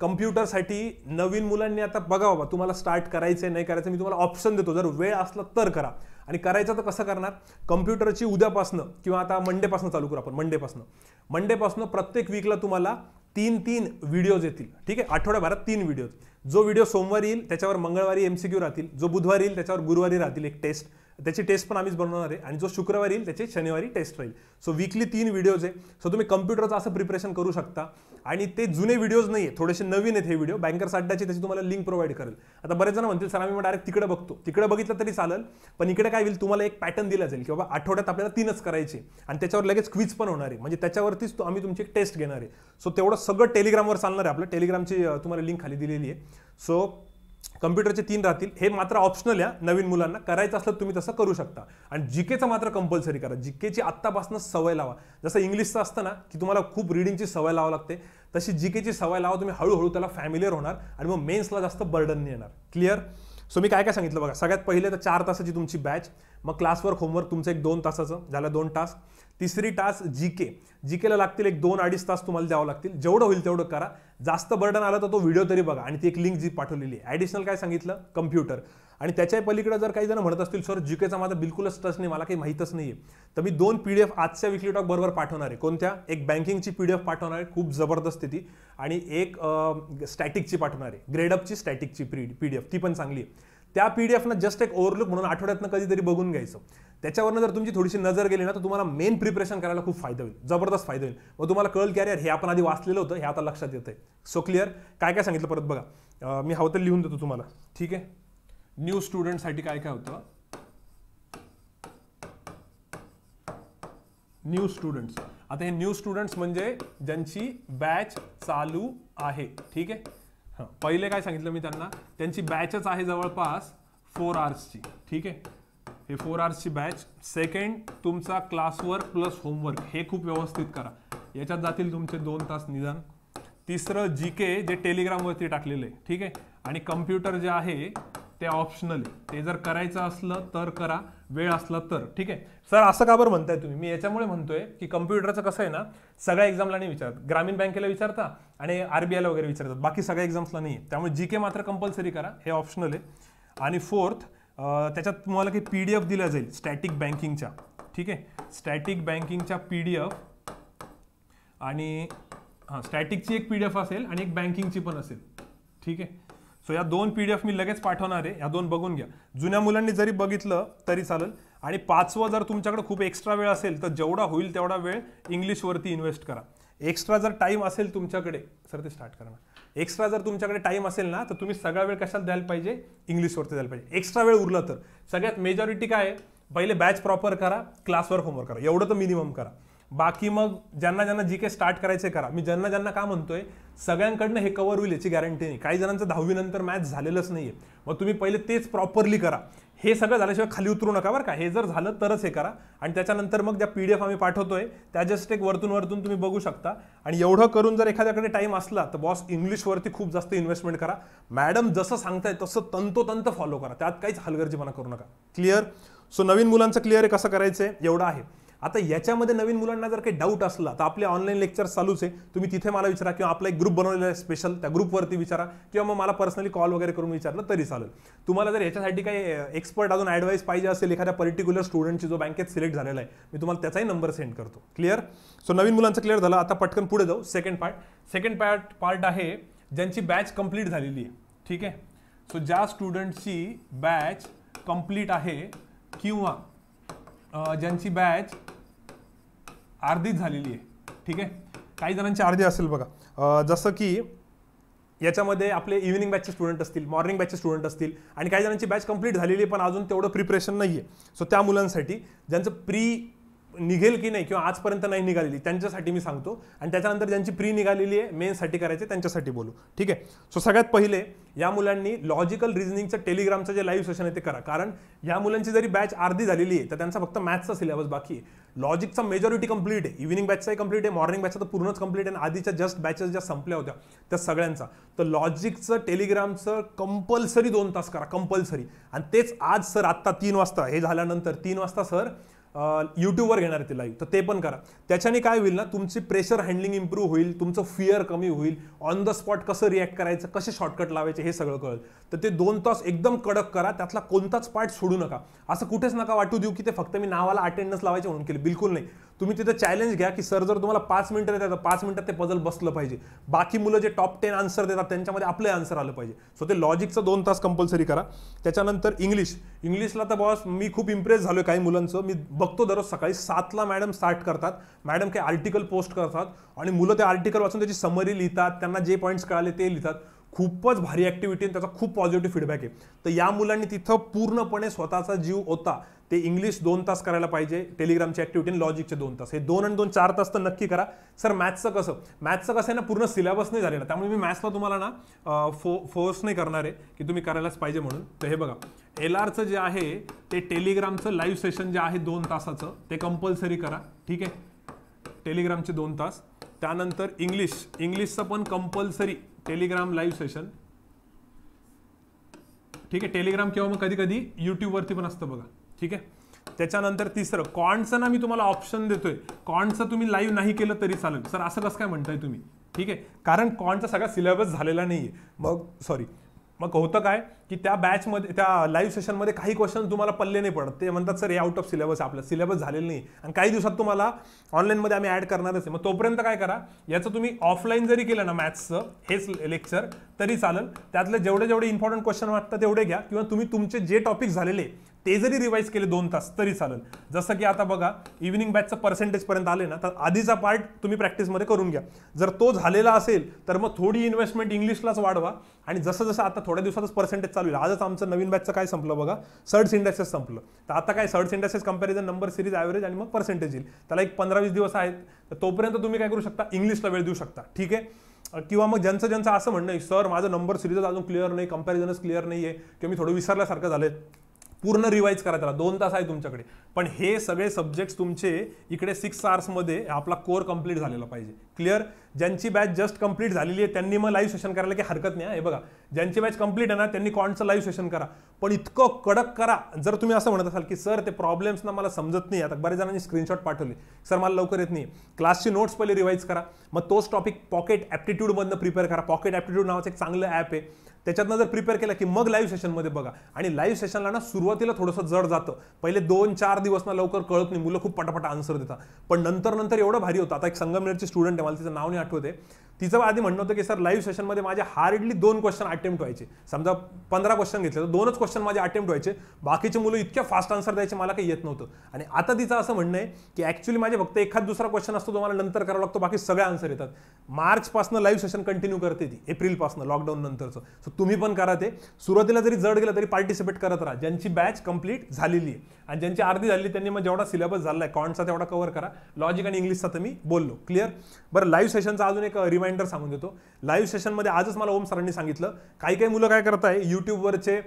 कम्प्युटरसाठी नवीन मुलांनी आता बघा बाबा तुम्हाला स्टार्ट करायचं आहे नाही करायचं मी तुम्हाला ऑप्शन देतो जर वेळ असला तर करा आणि करायचं तर कसं करणार कम्प्युटरची उद्यापासनं किंवा आता मंडेपासून चालू करू आपण मंडेपासनं मंडेपासनं प्रत्येक वीकला तुम्हाला तीन तीन व्हिडिओज येतील ठीक आहे आठवड्याभरात तीन व्हिडिओज जो व्हिडिओ सोमवारी येईल त्याच्यावर मंगळवारी एमसीक्यू राहतील जो बुधवारी येईल त्याच्यावर गुरुवारी राहतील एक टेस्ट त्याची टेस्ट पण आम्हीच बनवणार आहे आणि जो शुक्रवारी येईल त्याची शनिवारी टेस्ट राहील सो विकली तीन व्हिडिओज आहे सो तुम्ही कम्प्युटरचं असं प्रिपरेशन करू शकता आणि ते जुने व्हिडिओज नाही आहे थोडेसे नवीन आहेत हे व्हिडिओ बँकर्स अड्डाचे त्याची तुम्हाला लिंक प्रोव्हाइड करेल आता बरेच जण म्हणतील सर आम्ही मग डायरेक्ट तिकडे बघतो तिकडे बघितलं तरी चालेल पण इकडे काय होईल तुम्हाला एक पॅटर्न दिला जाईल की बाबा आठवड्यात आपल्याला तीनच करायचे आणि त्याच्यावर लगेच क्विज पण होणार आहे म्हणजे त्याच्यावरतीच आम्ही तुमची एक टेस्ट घेणार आहे सो तेवढं सगळं टेलिग्रामवर चालणार आहे आपलं टेलिग्रामची तुम्हाला लिंक खाली दिलेली आहे सो कम्प्युटरचे तीन राहतील हे मात्र ऑप्शनल या नवीन मुलांना करायचं असलं तुम्ही तसं करू शकता आणि जीकेचं मात्र कंपल्सरी करा जीकेची आत्तापासून सवय लावा जसं इंग्लिशचं असतं ना की तुम्हाला खूप रिडिंगची सवय लावा लागते तशी जीकेची सवय लावा तुम्ही हळूहळू त्याला फॅमिलियर होणार आणि मग मेन्सला जास्त बर्डन येणार क्लिअर सो मी काय काय सांगितलं बघा सगळ्यात पहिले तर चार तासाची तुमची बॅच मग क्लासवर होमवर्क तुमचं एक दोन तासाचं झालं दोन तास तिसरी तास जी के जी केला लागतील एक दोन अडीच तास तुम्हाला द्यावं लागतील जेवढं होईल तेवढं करा जास्त बर्डन आलं तर तो व्हिडिओ तरी बघा आणि ती एक लिंक जी पाठवलेली आहे ॲडिशनल काय सांगितलं कम्प्युटर आणि त्याच्या पलीकडे जर काही जण म्हणत असतील सर जीकेचा माझा बिलकुलच टच नाही मला काही माहीतच नाही आहे तर मी दोन पी डी एफ आजच्या विकली टॉक बरोबर पाठवणार आहे कोणत्या एक बँकिंगची पी डी एफ पाठवणार आहे खूप जबरदस्त ती आणि एक स्टॅटिकची पाठवणार आहे ग्रेडअपची स्टॅटिकची पी पी डी एफ ती पण चांगली आहे त्या पी डी एफनं जस्ट एक ओव्हरलुक म्हणून आठवड्यातनं कधीतरी बघून घ्यायचं त्याच्यावरनं जर तुमची थोडीशी नजर गेली ना तर तुम्हाला मेन प्रिपरेशन करायला खूप फायदा होईल जबरदस्त फायदा होईल मग तुम्हाला कळल की अरे हे आपण आधी वाचलेलं होतं हे आता लक्षात येतंय आहे सो क्लिअर काय काय सांगितलं परत बघा मी हवं तर लिहून देतो तुम्हाला ठीक आहे न्यू स्टुडंटसाठी काय काय होतं न्यू स्टुडंट्स आता हे न्यू स्टुडंट्स म्हणजे ज्यांची बॅच चालू आहे ठीक आहे हां पहिले काय सांगितलं मी त्यांना त्यांची बॅचच आहे जवळपास फोर आवर्सची ठीक आहे हे फोर आवर्सची बॅच सेकंड तुमचा क्लासवर्क प्लस होमवर्क हे खूप व्यवस्थित करा याच्यात जातील तुमचे दोन तास निदान तिसरं जी के जे टेलिग्रामवरती टाकलेले ठीक आहे आणि कम्प्युटर जे आहे ते ऑप्शनल आहे ते जर करायचं असलं तर करा वेळ असला तर ठीक आहे सर असं का बरं म्हणताय तुम्ही मी याच्यामुळे म्हणतोय की कम्प्युटरचं कसं आहे ना सगळ्या एक्झामला नाही विचारत ग्रामीण बँकेला विचारता आणि आरबीआयला वगैरे विचारतात बाकी सगळ्या एक्झाम्सला नाही आहे त्यामुळे जी के मात्र कंपल्सरी करा हे ऑप्शनल आहे आणि फोर्थ त्याच्यात तुम्हाला की पी डी एफ दिल्या जाईल स्टॅटिक बँकिंगच्या ठीक आहे स्टॅटिक बँकिंगच्या पी डी एफ आणि हां स्टॅटिकची एक पी डी एफ असेल आणि एक बँकिंगची पण असेल ठीक आहे सो या दोन पी डी एफ मी लगेच पाठवणार आहे या दोन बघून घ्या जुन्या मुलांनी जरी बघितलं तरी चालेल आणि पाचवं जर तुमच्याकडे खूप एक्स्ट्रा वेळ असेल तर जेवढा होईल तेवढा वेळ इंग्लिशवरती इन्व्हेस्ट करा एक्स्ट्रा जर टाईम असेल तुमच्याकडे सर ते स्टार्ट करा एक्स्ट्रा जर तुमच्याकडे टाईम असेल ना तर तुम्ही सगळा वेळ कशाला द्यायला पाहिजे इंग्लिशवरती द्यायला पाहिजे एक्स्ट्रा वेळ उरला तर सगळ्यात मेजॉरिटी काय आहे पहिले बॅच प्रॉपर करा क्लासवर होमवर्क करा एवढं तर मिनिमम करा बाकी मग ज्यांना ज्यांना जी के स्टार्ट करायचे करा मी ज्यांना ज्यांना का म्हणतोय सगळ्यांकडनं हे कवर होईल याची गॅरंटी नाही काही जणांचं दहावीनंतर मॅच झालेलंच नाहीये मग तुम्ही पहिले तेच प्रॉपरली करा हे सगळं झाल्याशिवाय खाली उतरू नका बरं का हे जर झालं तरच हे करा आणि त्याच्यानंतर मग ज्या पी डी एफ आम्ही पाठवतोय त्या जस्ट एक वरतून वरतून तुम्ही बघू शकता आणि एवढं करून जर एखाद्याकडे टाईम असला तर बॉस इंग्लिशवरती खूप जास्त इन्व्हेस्टमेंट करा मॅडम जसं सांगताय तसं तंतोतंत फॉलो करा त्यात काहीच हलगर्जीपणा करू नका क्लिअर सो नवीन मुलांचं क्लिअर आहे कसं करायचं आहे एवढं आहे आता याच्यामध्ये नवीन मुलांना जर काही डाऊट असला तर आपले ऑनलाईन लेक्चर चालूच आहे तुम्ही तिथे मला विचारा किंवा आपला एक ग्रुप बनवलेला आहे स्पेशल त्या ग्रुपवरती विचारा किंवा मग मला पर्सनली कॉल वगैरे करून विचारलं तरी चालेल तुम्हाला जर याच्यासाठी काही एक्सपर्ट अजून ॲडवाईस पाहिजे असेल एखाद्या पर्टिक्युलर स्टुडंटची जो बँकेत सिलेक्ट झालेला आहे मी तुम्हाला त्याचाही नंबर सेंड करतो क्लिअर सो नवीन मुलांचं क्लिअर झालं आता पटकन पुढे जाऊ second part second part part आहे ज्यांची बॅच कंप्लीट झालेली आहे ठीक आहे सो ज्या स्टुडंटची बॅच कंप्लीट आहे किंवा ज्यांची बॅच अर्धीच झालेली आहे ठीक आहे काही जणांची अर्धी असेल बघा जसं की याच्यामध्ये आपले इव्हिनिंग बॅचचे स्टुडंट असतील मॉर्निंग बॅचचे स्टुडंट असतील आणि काही जणांची बॅच कंप्लीट झालेली आहे पण अजून तेवढं प्रिपरेशन नाही आहे सो त्या मुलांसाठी ज्यांचं प्री निघेल की नाही किंवा आजपर्यंत नाही निघालेली त्यांच्यासाठी मी सांगतो आणि त्याच्यानंतर ज्यांची प्री निघालेली आहे मेनसाठी करायचे त्यांच्यासाठी बोलू ठीक आहे सो सगळ्यात पहिले या मुलांनी लॉजिकल रिजनिंगचं टेलिग्रामचं जे लाईव्ह सेशन आहे ते करा कारण या मुलांची जरी बॅच अर्धी झालेली आहे तर त्यांचा फक्त मॅथ्सचा सिलेबस बाकी आहे लॉजिकचा मेजॉरिटी कंप्लीट आहे इव्हिनिंग बॅचचाही कंप्लीट आहे मॉर्निंग बॅचचा तर पूर्णच कंप्लीट आहे आणि आधीच्या जस्ट बॅचेस ज्या संपल्या होत्या त्या सगळ्यांचा तर लॉजिकचं टेलिग्रामचं कंपल्सरी दोन तास करा कंपल्सरी आणि तेच आज सर आत्ता तीन वाजता हे झाल्यानंतर तीन वाजता सर यूट्यूबवर घेणार ते लाईव्ह तर ते पण करा त्याच्याने काय होईल ना तुमची प्रेशर हँडलिंग इम्प्रूव्ह होईल तुमचं फिअर कमी होईल ऑन द स्पॉट कसं रिॲक्ट करायचं कसे शॉर्टकट लावायचे हे सगळं कळेल तर ते दोन तास एकदम कडक करा त्यातला कोणताच पार्ट सोडू नका असं कुठेच नका वाटू देऊ की ते फक्त मी नावाला अटेंडन्स लावायचे म्हणून केले बिलकुल नाही तुम्ही तिथं चॅलेंज घ्या की सर जर तुम्हाला पाच मिनिटं देतात पाच मिनटात ते पजल बसलं पाहिजे बाकी मुलं जे टॉप टेन आन्सर देतात त्यांच्यामध्ये आपले आन्सर आलं पाहिजे सो ते लॉजिकचं दोन तास कंपल्सरी करा त्याच्यानंतर इंग्लिश इंग्लिशला तर बॉस मी खूप इम्प्रेस झालो काही मुलांचं मी बघतो दररोज सकाळी सातला मॅडम स्टार्ट करतात मॅडम काही आर्टिकल पोस्ट करतात आणि मुलं ते आर्टिकल वाचून त्याची समरी लिहितात त्यांना जे पॉईंट्स कळाले ते लिहितात खूपच भारी ॲक्टिव्हिटी आणि त्याचा खूप पॉझिटिव्ह फीडबॅक आहे तर या मुलांनी तिथं पूर्णपणे स्वतःचा जीव होता ते इंग्लिश दोन तास करायला पाहिजे टेलिग्रामची ॲक्टिव्हिटी आणि लॉजिकचे दोन तास हे दोन आणि दोन चार तास तर नक्की करा सर मॅथ्सचं कसं मॅथ्सचं कसं आहे ना पूर्ण सिलेबस नाही झालेला त्यामुळे मी मॅथ्सला तुम्हाला ना फो फोर्स नाही करणार आहे की तुम्ही करायलाच पाहिजे म्हणून तर हे बघा एल आरचं जे आहे ते टेलिग्रामचं लाईव्ह सेशन जे आहे दोन तासाचं ते कंपल्सरी करा ठीक आहे टेलिग्रामचे दोन तास त्यानंतर इंग्लिश इंग्लिशचं पण कंपल्सरी टेलिग्राम लाईव्ह सेशन ठीक आहे टेलिग्राम किंवा मग कधी कधी वरती पण असतं बघा ठीक आहे त्याच्यानंतर तिसरं कॉन्टचं ना मी तुम्हाला ऑप्शन देतोय कॉन्टचं तुम्ही लाईव्ह नाही केलं तरी चालेल सर असं कसं काय म्हणताय तुम्ही ठीक आहे कारण कॉन्टचा सगळा सिलेबस झालेला नाही आहे मग सॉरी मग होतं काय की त्या बॅचमध्ये त्या लाईव्ह सेशनमध्ये काही क्वेश्चन तुम्हाला पल्ले नाही पडत ते म्हणतात सर हे आउट ऑफ सिलेबस आपलं सिलेबस झालेलं नाही आणि काही दिवसात तुम्हाला ऑनलाईनमध्ये आम्ही ॲड करणारच आहे मग तोपर्यंत काय करा याचं तुम्ही ऑफलाईन जरी केलं ना मॅथ्सचं हेच लेक्चर तरी चालेल त्यातले जेवढे जेवढे इम्पॉर्टंट क्वेश्चन वाटतात तेवढे घ्या किंवा तुम्ही तुमचे जे टॉपिक झालेले ते जरी रिवाईज केले दोन तास तरी चालेल जसं की आता बघा इव्हिनिंग बॅचचं पर्सेंटेजपर्यंत आले ना तर आधीचा पार्ट तुम्ही प्रॅक्टिसमध्ये करून घ्या जर तो झालेला असेल तर मग थोडी इन्व्हेस्टमेंट इंग्लिशलाच वाढवा आणि जसं जसं आता थोड्या दिवसातच पर्सेंटेज चालू आहे आजच आमचं नवीन बॅचचं काय संपलं बघा सर्ड्स इंडेक्सेस संपलं तर आता काय surds indices comparison number series average आणि मग पर्सेंटेज येईल त्याला एक पंधरा वीस दिवस आहेत तर तोपर्यंत तुम्ही काय करू शकता इंग्लिशला वेळ देऊ शकता ठीक आहे किंवा मग ज्यांचं ज्यांचं असं म्हणणं सर माझं नंबर सिरीजच अजून क्लिअर नाही कंपॅरिझनच क्लिअर नाही आहे किंवा मी थोडं विसरल्यासारखं झालं पूर्ण रिवाईज करा त्याला दोन तास आहे तुमच्याकडे पण हे सगळे सब्जेक्ट्स तुमचे इकडे सिक्स आवर्समध्ये आपला कोर कंप्लीट झालेला पाहिजे क्लिअर ज्यांची बॅच जस्ट कंप्लीट झालेली आहे त्यांनी मग लाईव्ह सेशन करायला काही हरकत नाही हे बघा ज्यांची बॅच कंप्लीट आहे ना त्यांनी कॉन्टचं लाईव्ह सेशन करा पण इतकं कडक करा जर तुम्ही असं म्हणत असाल की सर ते प्रॉब्लेम्स ना मला समजत नाही आता बऱ्याच जणांनी स्क्रीनशॉट पाठवले सर मला लवकर येत नाही क्लासची नोट्स पहिले रिवाईज करा मग तोच टॉपिक पॉकेट ॲप्टिट्यूडमधनं प्रिपेअर करा पॉकेट ॲप्टिट्यूड नावाचं एक चांगलं ॲप आहे त्याच्यातनं जर प्रिपेअर केला की मग लाईव्ह सेशनमध्ये बघा आणि लाईव्ह सेशनला ना सुरुवातीला थोडंसं जड जातं पहिले दोन चार दिवस ना लवकर कळत नाही मुलं खूप पटापट आन्सर देतात पण नंतर नंतर एवढं भारी होतं आता एक संगमनेरची स्टुडंट आहे मला तिचं नाव नाही आठवते तिचं आधी म्हणणं होतं की सर लाईव्ह सेशनमध्ये माझे हार्डली दोन क्वेश्चन अटेम्प्ट व्हायचे समजा पंधरा क्वेश्चन घेतले तर दोनच क्वेश्चन माझे अटेम्प्ट व्हायचे बाकीचे मुलं इतक्या फास्ट आन्सर द्यायचे मला काही येत नव्हतं आणि आता तिचं असं म्हणणं आहे की ॲक्च्युली माझे फक्त एखाद दुसरा क्वेश्चन असतो तो मला नंतर करावा लागतो बाकी सगळे आन्सर येतात मार्चपासून लाईव्ह सेशन कंटिन्यू करते ती एप्रिलपासून लॉकडाऊन नंतरचं सो तुम्ही पण करा ते सुरुवातीला जरी जड गेलं तरी पार्टिसिपेट करत राहा ज्यांची बॅच कंप्लीट झालेली आहे आणि ज्यांची अर्धी झाली त्यांनी मग जेवढा सिलेबस झाला आहे कॉन्टचा तेवढा कव्हर करा लॉजिक आणि इंग्लिशचा तर मी बोललो क्लिअर बरं लाईव्ह सेशनचा अजून एक रिमाइंडर सांगून देतो लाईव्ह सेशनमध्ये आजच मला ओम सरांनी सांगितलं काही काही मुलं काय करत आहे यूट्यूबवरचे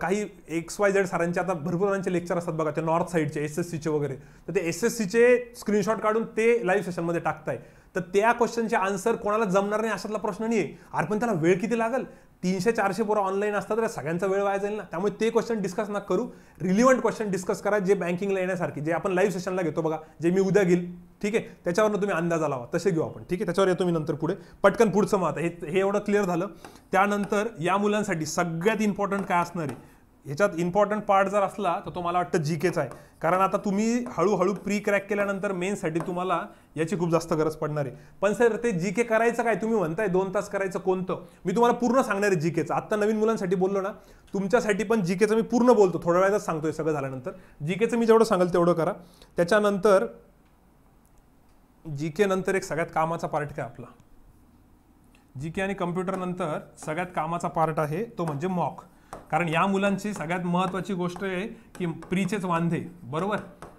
काही एक्स वाय झेड सरांचे आता भरपूर जणांचे लेक्चर असतात बघा ते नॉर्थ साईडचे एस एस सीचे वगैरे तर ते एस एस सीचे स्क्रीनशॉट काढून ते लाईव्ह सेशनमध्ये टाकताय तर त्या क्वेश्चनचे आन्सर कोणाला जमणार नाही अशातला प्रश्न नाही आहे पण त्याला वेळ किती लागेल तीनशे चारशे पोरं ऑनलाईन असतात तर सगळ्यांचा वेळ वाया जाईल ना त्यामुळे ते क्वेश्चन डिस्कस ना करू रिलिव्हंट क्वेश्चन डिस्कस करा जे बँकिंगला येण्यासारखे जे आपण लाईव्ह सेशनला घेतो बघा जे मी उद्या घेईल ठीक आहे त्याच्यावरनं तुम्ही अंदाज लावा तसे घेऊ आपण ठीक आहे त्याच्यावर येतो मी नंतर पुढे पटकन पुढचं मत हे एवढं क्लिअर झालं त्यानंतर या मुलांसाठी सगळ्यात इम्पॉर्टंट काय असणार आहे ह्याच्यात इम्पॉर्टंट पार्ट जर असला तर तो मला वाटतं जी केचा आहे कारण आता तुम्ही हळूहळू प्री क्रॅक केल्यानंतर मेनसाठी तुम्हाला याची खूप जास्त गरज पडणार आहे पण सर ते जी के करायचं काय तुम्ही म्हणताय दोन तास करायचं कोणतं मी तुम्हाला पूर्ण सांगणार आहे जी केचं आत्ता नवीन मुलांसाठी बोललो ना तुमच्यासाठी पण जी केचं मी पूर्ण बोलतो थोड्या वेळातच सांगतोय सगळं झाल्यानंतर जी केचं मी जेवढं सांगेल तेवढं करा त्याच्यानंतर जी के नंतर एक सगळ्यात कामाचा पार्ट काय आपला जी के आणि कम्प्युटर नंतर सगळ्यात कामाचा पार्ट आहे तो म्हणजे मॉक कारण या मुलांची सगळ्यात महत्त्वाची गोष्ट आहे की प्रीचेच वांधे बरोबर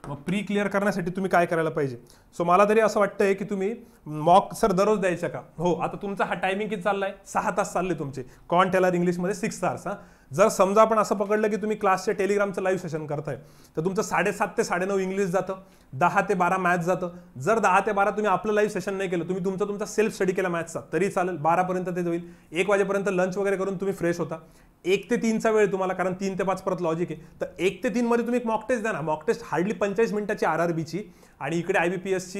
मग प्री क्लिअर करण्यासाठी तुम्ही काय करायला पाहिजे सो मला तरी असं वाटतंय की तुम्ही मॉक सर दररोज द्यायचा का हो आता तुमचा हा टायमिंग किती चाललाय सहा तास चालले तुमचे कॉन टेलर इंग्लिशमध्ये सिक्स तास हा जर समजा आपण असं पकडलं की तुम्ही क्लासच्या टेलिग्रामचं लाईव्ह सेशन करताय तर तुमचं साडेसात ते साडेनऊ इंग्लिश जातं दहा ते बारा मॅथ्स जातं जर दहा ते बारा तुम्ही आपलं लाईव्ह सेशन नाही केलं तुम्ही तुमचं तुमचा सेल्फ स्टडी केला मॅथ्सचा तरी चालेल बारापर्यंत ते होईल एक वाजेपर्यंत लंच वगैरे करून तुम्ही फ्रेश होता एक ते तीनचा वेळ तुम्हाला कारण तीन ते पाच परत लॉजिक आहे तर एक ते तीनमध्ये तुम्ही एक मॉक टेस्ट द्या ना मॉक टेस्ट हार्डली पंचेचाळीस मिनिटाची आर आर बीची आणि इकडे आय बी पी एसची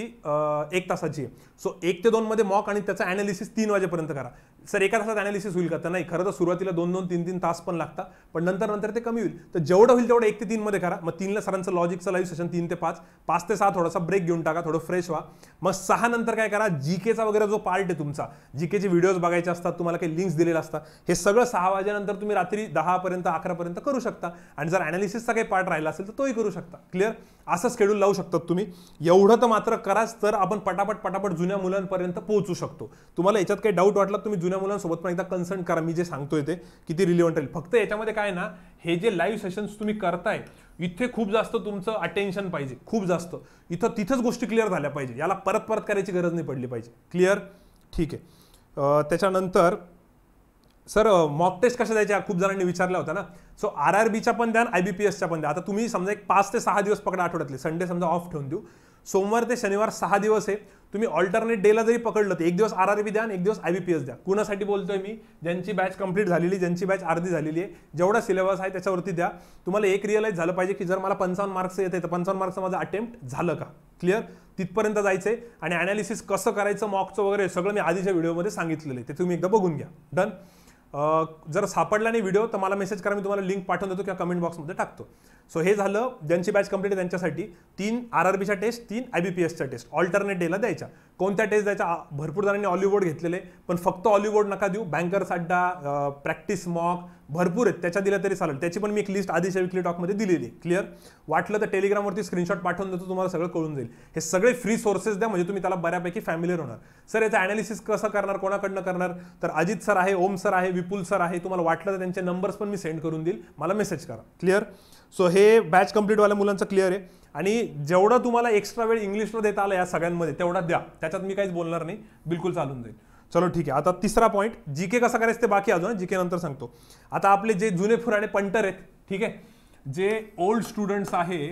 एक तासाची आहे सो एक ते दोनमध्ये मॉक आणि त्याचा ॲनालिसिस तीन वाजेपर्यंत करा सर एका तासात अनालिसिस होईल का तर नाही खरं तर सुरुवातीला दोन दोन तीन तीन तास पण लागतात पण नंतर नंतर ते कमी होईल तर जेवढं होईल तेवढं एक ते तीनमध्ये करा मग तीनला सरांचं लॉजिकचं लाईव्ह सेशन तीन ते पाच पाच ते सहा थोडासा ब्रेक घेऊन टाका थोडं फ्रेश व्हा मग सहा नंतर काय करा जी केचा वगैरे जो पार्ट आहे तुमचा जी केचे व्हिडिओज बघायचे असतात तुम्हाला काही लिंक्स दिलेले असतात हे सगळं सहा वाजेनंतर तुम्ही रात्री दहापर्यंत अकरापर्यंत करू शकता आणि जर अनालिसिसचा काही पार्ट राहिला असेल तर तोही करू शकता क्लिअर असं स्केड्यूल लावू शकतात तुम्ही एवढं तर मात्र कराच तर आपण पटापट पटापट जुन्या मुलांपर्यंत पोहोचू शकतो तुम्हाला याच्यात काही डाऊट वाटला तुम्ही जुन्या मुलांसोबत पण एकदा कन्सल्ट करा मी जे सांगतोय ते किती रिलेव्हंट राहील फक्त याच्यामध्ये काय ना हे जे लाईव्ह सेशन्स तुम्ही करताय इथे खूप जास्त तुमचं अटेन्शन पाहिजे खूप जास्त इथं तिथंच गोष्टी क्लिअर झाल्या पाहिजे याला परत परत करायची गरज नाही पडली पाहिजे क्लिअर ठीक आहे त्याच्यानंतर सर मॉक टेस्ट कशा द्यायच्या खूप जणांनी विचारल्या होत्या ना सो आर आर बीच्या पण द्या आय बी पी पण द्या आता तुम्ही समजा एक पाच ते सहा दिवस पकडा आठवड्यातले संडे समजा ऑफ ठेवून देऊ सोमवार ते शनिवार सहा दिवस आहे तुम्ही ऑल्टरनेट डेला जरी पकडलं तर एक दिवस आर आर द्या आणि एक दिवस आय बी पी एस द्या कुणासाठी बोलतोय मी ज्यांची बॅच कंप्लीट झालेली ज्यांची बॅच अर्धी झालेली आहे जेवढा सिलेबस आहे त्याच्यावरती द्या तुम्हाला एक रिअलाईज झालं पाहिजे की जर मला पंचावन्न मार्क्स येते तर पंचावन्न मार्क्स माझं अटेम्प्ट झालं का क्लिअर तिथपर्यंत जायचंय आणि अॅनालिसिस कसं करायचं मॉकचं वगैरे सगळं मी आधीच्या व्हिडिओमध्ये सांगितलेलं आहे ते तुम्ही एकदा बघून घ्या डन जर सापडला नाही व्हिडिओ तर मला मेसेज करा मी तुम्हाला लिंक पाठवून देतो किंवा कमेंट बॉक्समध्ये टाकतो सो हे झालं ज्यांची बॅच कंप्लीट आहे त्यांच्यासाठी तीन आर आर बीच्या टेस्ट तीन आय बी पी एसच्या टेस्ट ऑल्टरनेट डेला द्यायच्या कोणत्या टेस्ट द्यायच्या भरपूर जणांनी ऑलिवूड घेतलेले पण फक्त ऑलिवूड नका देऊ बँकर्स अड्डा प्रॅक्टिस मॉक भरपूर आहेत त्याच्या दिल्या तरी चालेल त्याची पण मी एक लिस्ट आधीच्या विकली टॉकमध्ये दिलेली आहे क्लिअर वाटलं तर टेलिग्रामवरती स्क्रीनशॉट पाठवून देतो तुम्हाला सगळं कळून जाईल हे सगळे फ्री सोर्सेस द्या म्हणजे तुम्ही त्याला बऱ्यापैकी फॅमिलीर होणार सर याचं अॅनालिसिस कसं करणार कोणाकडनं करणार तर अजित सर आहे ओम सर आहे विपुल सर आहे तुम्हाला वाटलं तर त्यांचे नंबर्स पण मी सेंड करून देईल मला मेसेज करा क्लिअर सो हे बॅच वाल्या मुलांचं क्लिअर आहे आणि जेवढा तुम्हाला एक्स्ट्रा वेळ इंग्लिशला देता आला या सगळ्यांमध्ये तेवढा द्या त्याच्यात मी काहीच बोलणार नाही बिलकुल चालून जाईल चलो ठीक आहे आता तिसरा पॉईंट जी के कसा करायचं ते बाकी अजून जी के नंतर सांगतो आता आपले जे जुने फुराणे पंटर आहेत ठीक आहे जे ओल्ड स्टुडंट्स आहे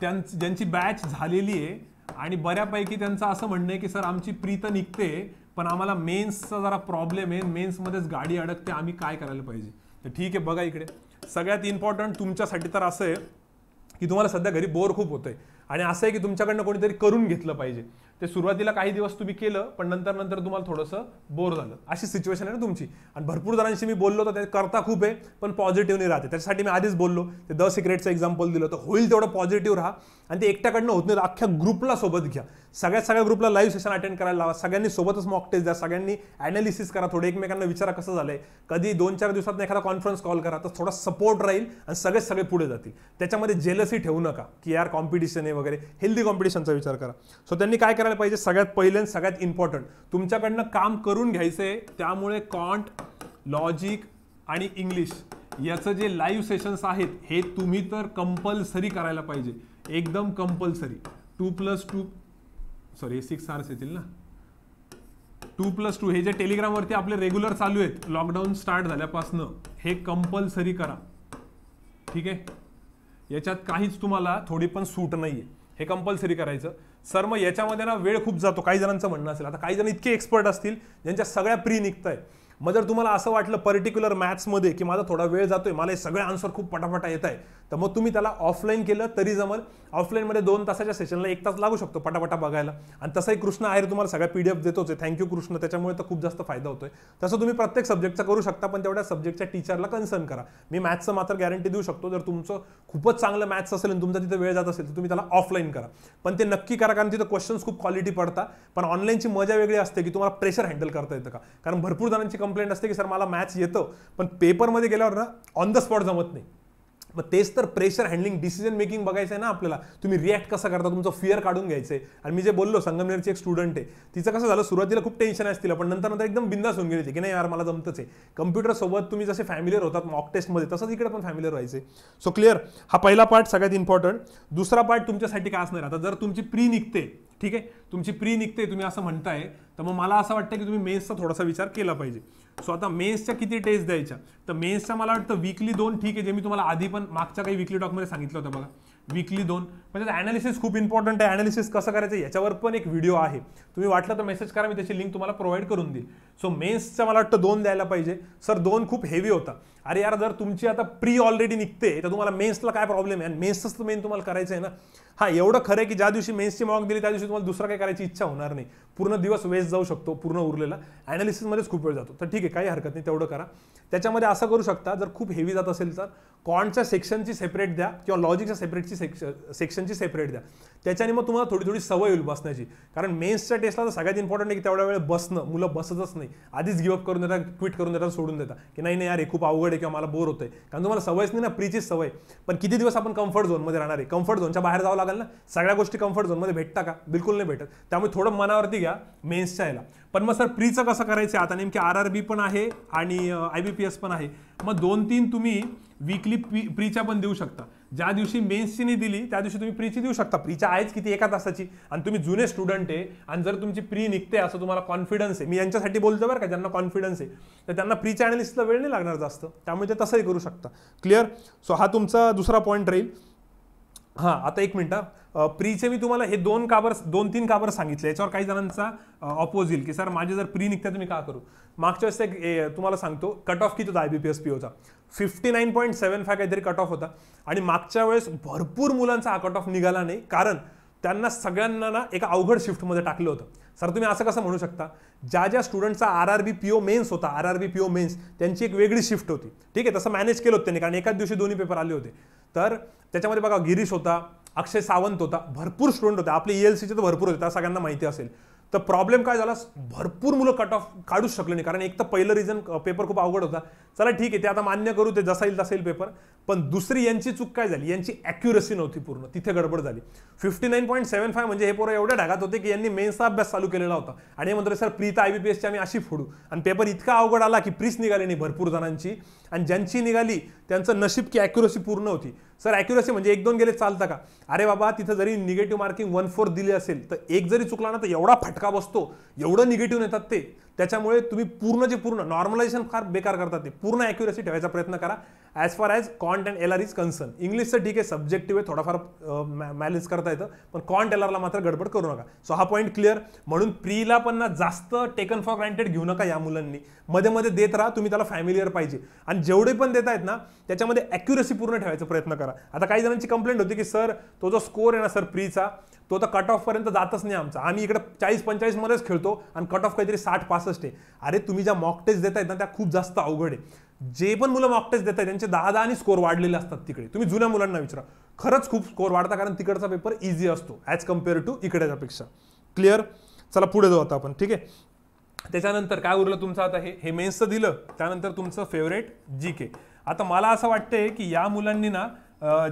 त्यांची ज्यांची बॅच झालेली आहे आणि बऱ्यापैकी त्यांचं असं म्हणणं आहे की सर आमची प्रीत निघते पण आम्हाला मेन्सचा जरा प्रॉब्लेम आहे मेन्समध्येच गाडी अडकते आम्ही काय करायला पाहिजे तर ठीक आहे बघा इकडे सगळ्यात इम्पॉर्टंट तुमच्यासाठी तर असं आहे की तुम्हाला सध्या घरी बोर खूप होतंय आणि असं आहे की तुमच्याकडनं कोणीतरी करून घेतलं पाहिजे ते सुरुवातीला काही दिवस तुम्ही केलं पण नंतर नंतर तुम्हाला थोडंसं बोर झालं अशी सिच्युएशन आहे ना तुमची आणि भरपूर जणांशी मी बोललो तर ते करता खूप आहे पण पॉझिटिव्हनी राहते त्याच्यासाठी मी आधीच बोललो ते द सिक्रेटचं एक्झाम्पल दिलं तर होईल तेवढं पॉझिटिव्ह राहा आणि ते एकट्याकडनं होत नाही अख्ख्या ग्रुपला सोबत घ्या सगळ्या सगळ्या ग्रुपला लाईव्ह सेशन अटेंड करायला लावा सगळ्यांनी सोबतच मॉक टेस्ट द्या सगळ्यांनी ॲनालिसिस करा थोडं एकमेकांना विचारा कसं झालंय कधी दोन चार दिवसात एखादा कॉन्फरन्स कॉल करा तर थोडा सपोर्ट राहील आणि सगळे सगळे पुढे जातील त्याच्यामध्ये जेलसी ठेवू नका की यार कॉम्पिटिशन आहे वगैरे हेल्दी कॉम्पिटिशनचा विचार करा सो त्यांनी काय करायला पाहिजे सगळ्यात आणि सगळ्यात इम्पॉर्टंट तुमच्याकडनं काम करून घ्यायचं आहे त्यामुळे कॉन्ट लॉजिक आणि इंग्लिश याचं जे लाईव्ह सेशन्स आहेत हे तुम्ही तर कंपल्सरी करायला पाहिजे एकदम compulsory two plus two sorry six hours येतील ना टू प्लस टू हे जे टेलिग्रामवरती आपले रेग्युलर चालू आहेत लॉकडाऊन स्टार्ट झाल्यापासनं हे कंपल्सरी करा ठीक आहे याच्यात काहीच तुम्हाला थोडी पण सूट नाही आहे हे कंपल्सरी करायचं सर मग याच्यामध्ये ना वेळ खूप जातो काही जणांचं म्हणणं असेल आता काही जण इतके एक्सपर्ट असतील ज्यांच्या सगळ्या प्री निघत आहे मग जर तुम्हाला असं वाटलं पर्टिक्युलर मॅथ्समध्ये की माझा थोडा वेळ आहे मला हे सगळे आन्सर खूप पटापटा येत आहे तर मग तुम्ही त्याला ऑफलाईन केलं तरी जमल ऑफलाईनमध्ये दोन तासाच्या सेशनला एक तास लागू शकतो पटापटा बघायला आणि तसंही कृष्ण आहे तुम्हाला सगळ्या पी डी एफ देतोच आहे थँक्यू कृष्ण त्याच्यामुळे तर खूप जास्त फायदा होतोय तसं तुम्ही प्रत्येक सब्जेक्टचा करू शकता पण तेवढ्या सब्जेक्टच्या टीचरला कन्सर्न करा मी मॅथ्सचं मात्र गॅरंटी देऊ शकतो जर तुमचं खूपच चांगलं मॅथ्स असेल आणि तुमचा तिथे वेळ जात असेल तर तुम्ही त्याला ऑफलाईन करा पण ते नक्की करा कारण तिथे क्वेश्चन्स खूप क्वालिटी पडतात पण ऑनलाईनची मजा वेगळी असते की तुम्हाला प्रेशर हँडल करता येतं का कारण भरपूर जणांची कंप्लेंट असते की सर मला मॅच येतं पण पेपरमध्ये गेल्यावर ना ऑन द स्पॉट जमत नाही मग तेच तर प्रेशर हँडलिंग डिसिजन मेकिंग बघायचं आहे ना आपल्याला तुम्ही रिॲक्ट कसं करता तुमचं फिअर काढून घ्यायचं आहे आणि मी जे बोललो संगमनेरची एक स्टुडंट आहे तिचं कसं झालं सुरुवातीला खूप टेन्शन असतील पण नंतर नंतर एकदम बिंदास होऊन गेली की नाही यार मला जमतच आहे कम्प्युटरसोबत तुम्ही जसे फॅमिलीर होतात मॉक टेस्टमध्ये तसंच इकडे पण फॅमिलीवर व्हायचे सो क्लिअर हा पहिला पार्ट सगळ्यात इम्पॉर्टंट दुसरा पार्ट तुमच्यासाठी काय असणार आता जर तुमची प्री निघते ठीक आहे तुमची प्री निघते तुम्ही असं म्हणताय तर मग मला असं वाटतं की तुम्ही मेन्सचा थोडासा विचार केला पाहिजे सो आता मेन्सच्या किती टेस्ट द्यायच्या तर मेन्सच्या मला वाटतं वीकली दोन ठीक आहे जे मी तुम्हाला आधी पण मागच्या काही वीकली टॉकमध्ये सांगितलं होतं बघा वीकली दोन म्हणजे ॲनालिसिस खूप इम्पॉर्टंट आहे ॲनालिसिस कसं करायचं याच्यावर पण एक व्हिडिओ आहे तुम्ही वाटलं तर मेसेज करा मी त्याची लिंक तुम्हाला प्रोव्हाइड करून देईल सो मेन्सचा मला वाटतं दोन द्यायला पाहिजे सर दोन खूप हेवी होता अरे यार जर तुमची आता प्री ऑलरेडी निघते तर तुम्हाला मेन्सला काय प्रॉब्लेम आहे आणि मेन्सच मेन तुम्हाला करायचं आहे ना हा एवढं खरं आहे की ज्या दिवशी मेन्सची मॉक दिली त्या दिवशी तुम्हाला दुसरा काय करायची इच्छा होणार नाही पूर्ण दिवस वेस्ट जाऊ शकतो पूर्ण उरलेला ॲनालिसिसमध्येच खूप वेळ जातो तर ठीक आहे काही हरकत नाही तेवढं करा त्याच्यामध्ये असं करू शकता जर खूप हेवी जात असेल तर कॉन्टच्या सेक्शनची सेपरेट द्या किंवा लॉजिकच्या सेपरेटची सेक्श सेक्शनची सेपरेट द्या त्याच्याने मग तुम्हाला थोडी थोडी सवय होईल बसण्याची कारण मेन्सच्या टेस्टला तर सगळ्यात इम्पॉर्टंट आहे की तेवढ्या वेळ बसणं मुलं बसतच नाही आधीच गिवअप करून देतात ट्विट करून देतात सोडून देतात की नाही नाही यार हे खूप अवघड आहे किंवा मला बोर होतं कारण तुम्हाला सवयच नाही ना प्रीचीच सवय पण किती दिवस आपण कम्फर्ट झोनमध्ये राहणार आहे कम्फर्ट झोनच्या बाहेर जावं लागेल ना सगळ्या गोष्टी कम्फर्ट झोनमध्ये भेटता का बिलकुल नाही भेटत त्यामुळे थोडं मनावरती घ्या मेन्सच्या ह्याला पण मग सर प्रीचं कसं करायचं आता नेमकी आर आर बी पण आहे आणि आय बी पी एस पण आहे मग दोन तीन तुम्ही वीकली प्री प्रीच्या पण देऊ शकता ज्या दिवशी मेन्सची नाही दिली त्या दिवशी तुम्ही प्रीची देऊ शकता प्रीच्या आहेच किती एका तासाची आणि तुम्ही जुने स्टुडंट आहे आणि जर तुमची प्री निघते असं तुम्हाला कॉन्फिडन्स आहे मी यांच्यासाठी बोलतो बरं का ज्यांना कॉन्फिडन्स आहे तर त्यांना प्रीच्या अॅनालिस्टला वेळ नाही लागणार जास्त त्यामुळे ते तसंही करू शकता क्लिअर सो हा तुमचा दुसरा पॉईंट राहील हां आता एक मिनटं प्रीचे मी तुम्हाला हे दोन काबर दोन तीन काबर सांगितले याच्यावर काही जणांचा ऑपोज येईल की सर माझे जर प्री निघतात मी का करू मागच्या वेळेस एक तुम्हाला सांगतो कट ऑफ किती होता I B P S P ओचा fifty nine point seven five काहीतरी कट ऑफ होता आणि मागच्या वेळेस भरपूर मुलांचा हा कट ऑफ निघाला नाही कारण त्यांना सगळ्यांना ना एका अवघड शिफ्टमध्ये टाकलं होतं सर तुम्ही असं कसं म्हणू शकता ज्या ज्या स्टुडंटचा R R B P O mains होता R R B P O mains त्यांची एक वेगळी शिफ्ट होती ठीक आहे तसं मॅनेज केलं होतं त्यांनी कारण एकाच दिवशी दोन्ही पेपर आले होते तर त्याच्यामध्ये बघा गिरीश होता अक्षय सावंत होता भरपूर स्टुडंट होता आपले ई e एल तर भरपूर होते त्या सगळ्यांना माहिती असेल तर प्रॉब्लेम काय झाला भरपूर मुलं कट ऑफ काढूच शकले नाही कारण एक तर पहिलं रिझन पेपर खूप अवघड होता चला ठीक आहे ते आता मान्य करू ते जसा येईल पेपर पण दुसरी यांची चूक काय झाली यांची ॲक्युरसी नव्हती पूर्ण तिथे गडबड झाली fifty nine point seven five म्हणजे हे पोरं एवढ्या ढागात होते की यांनी मेन्सचा अभ्यास चालू केलेला होता आणि हे म्हणतो सर प्रीता आय बी पी एसची आम्ही अशी फोडू आणि पेपर इतका अवघड आला की प्रीस निघाली नाही भरपूर जणांची आणि ज्यांची निघाली त्यांचं नशीब की ॲक्युरसी पूर्ण होती सर ॲक्युरसी म्हणजे एक दोन गेले चालतं का अरे बाबा तिथं जरी निगेटिव्ह मार्किंग वन फोर दिली असेल तर एक जरी चुकला ना तर एवढा फटका बसतो एवढं निगेटिव्ह नेतात ते त्याच्यामुळे तुम्ही पूर्ण जे पूर्ण नॉर्मलायझेशन फार बेकार करतात ते पूर्ण ॲक्युरसी ठेवायचा प्रयत्न करा as far as quant and L R is concern इंग्लिशचं ठीक आहे सब्जेक्टिव्ह आहे थोडाफार मॅनेज करता येतं पण कॉन्ट एल मात्र गडबड करू नका सो हा पॉईंट क्लिअर म्हणून प्रीला पण ना जास्त टेकन फॉर ग्रँटेड घेऊ नका या मुलांनी मध्ये मध्ये देत राहा तुम्ही त्याला फॅमिलीयर पाहिजे आणि जेवढे पण देत आहेत ना त्याच्यामध्ये ॲक्युरेसी पूर्ण ठेवायचा प्रयत्न करा आता काही जणांची कंप्लेंट होती की सर तो जो स्कोर आहे ना सर प्रीचा तो तर कट ऑफपर्यंत जातच नाही आमचा आम्ही इकडे चाळीस पंचाळीसमध्येच खेळतो आणि कट ऑफ काहीतरी साठ पासष्ट आहे अरे तुम्ही ज्या मॉक टेस्ट देत आहेत ना त्या खूप जास्त अवघड आहे जे पण मुलं मॉक टेस्ट देत त्यांचे दहा दहा आणि स्कोर वाढलेले असतात तिकडे तुम्ही जुन्या मुलांना विचारा खरंच खूप स्कोर वाढता कारण तिकडचा पेपर इझी असतो ॲज कम्पेअर टू इकडेच्या पेक्षा क्लिअर चला पुढे जाऊ आता आपण ठीक आहे त्याच्यानंतर काय उरलं तुमचं आता हे हे मेन्सचं दिलं त्यानंतर तुमचं फेवरेट जी के आता मला असं वाटतंय की या मुलांनी ना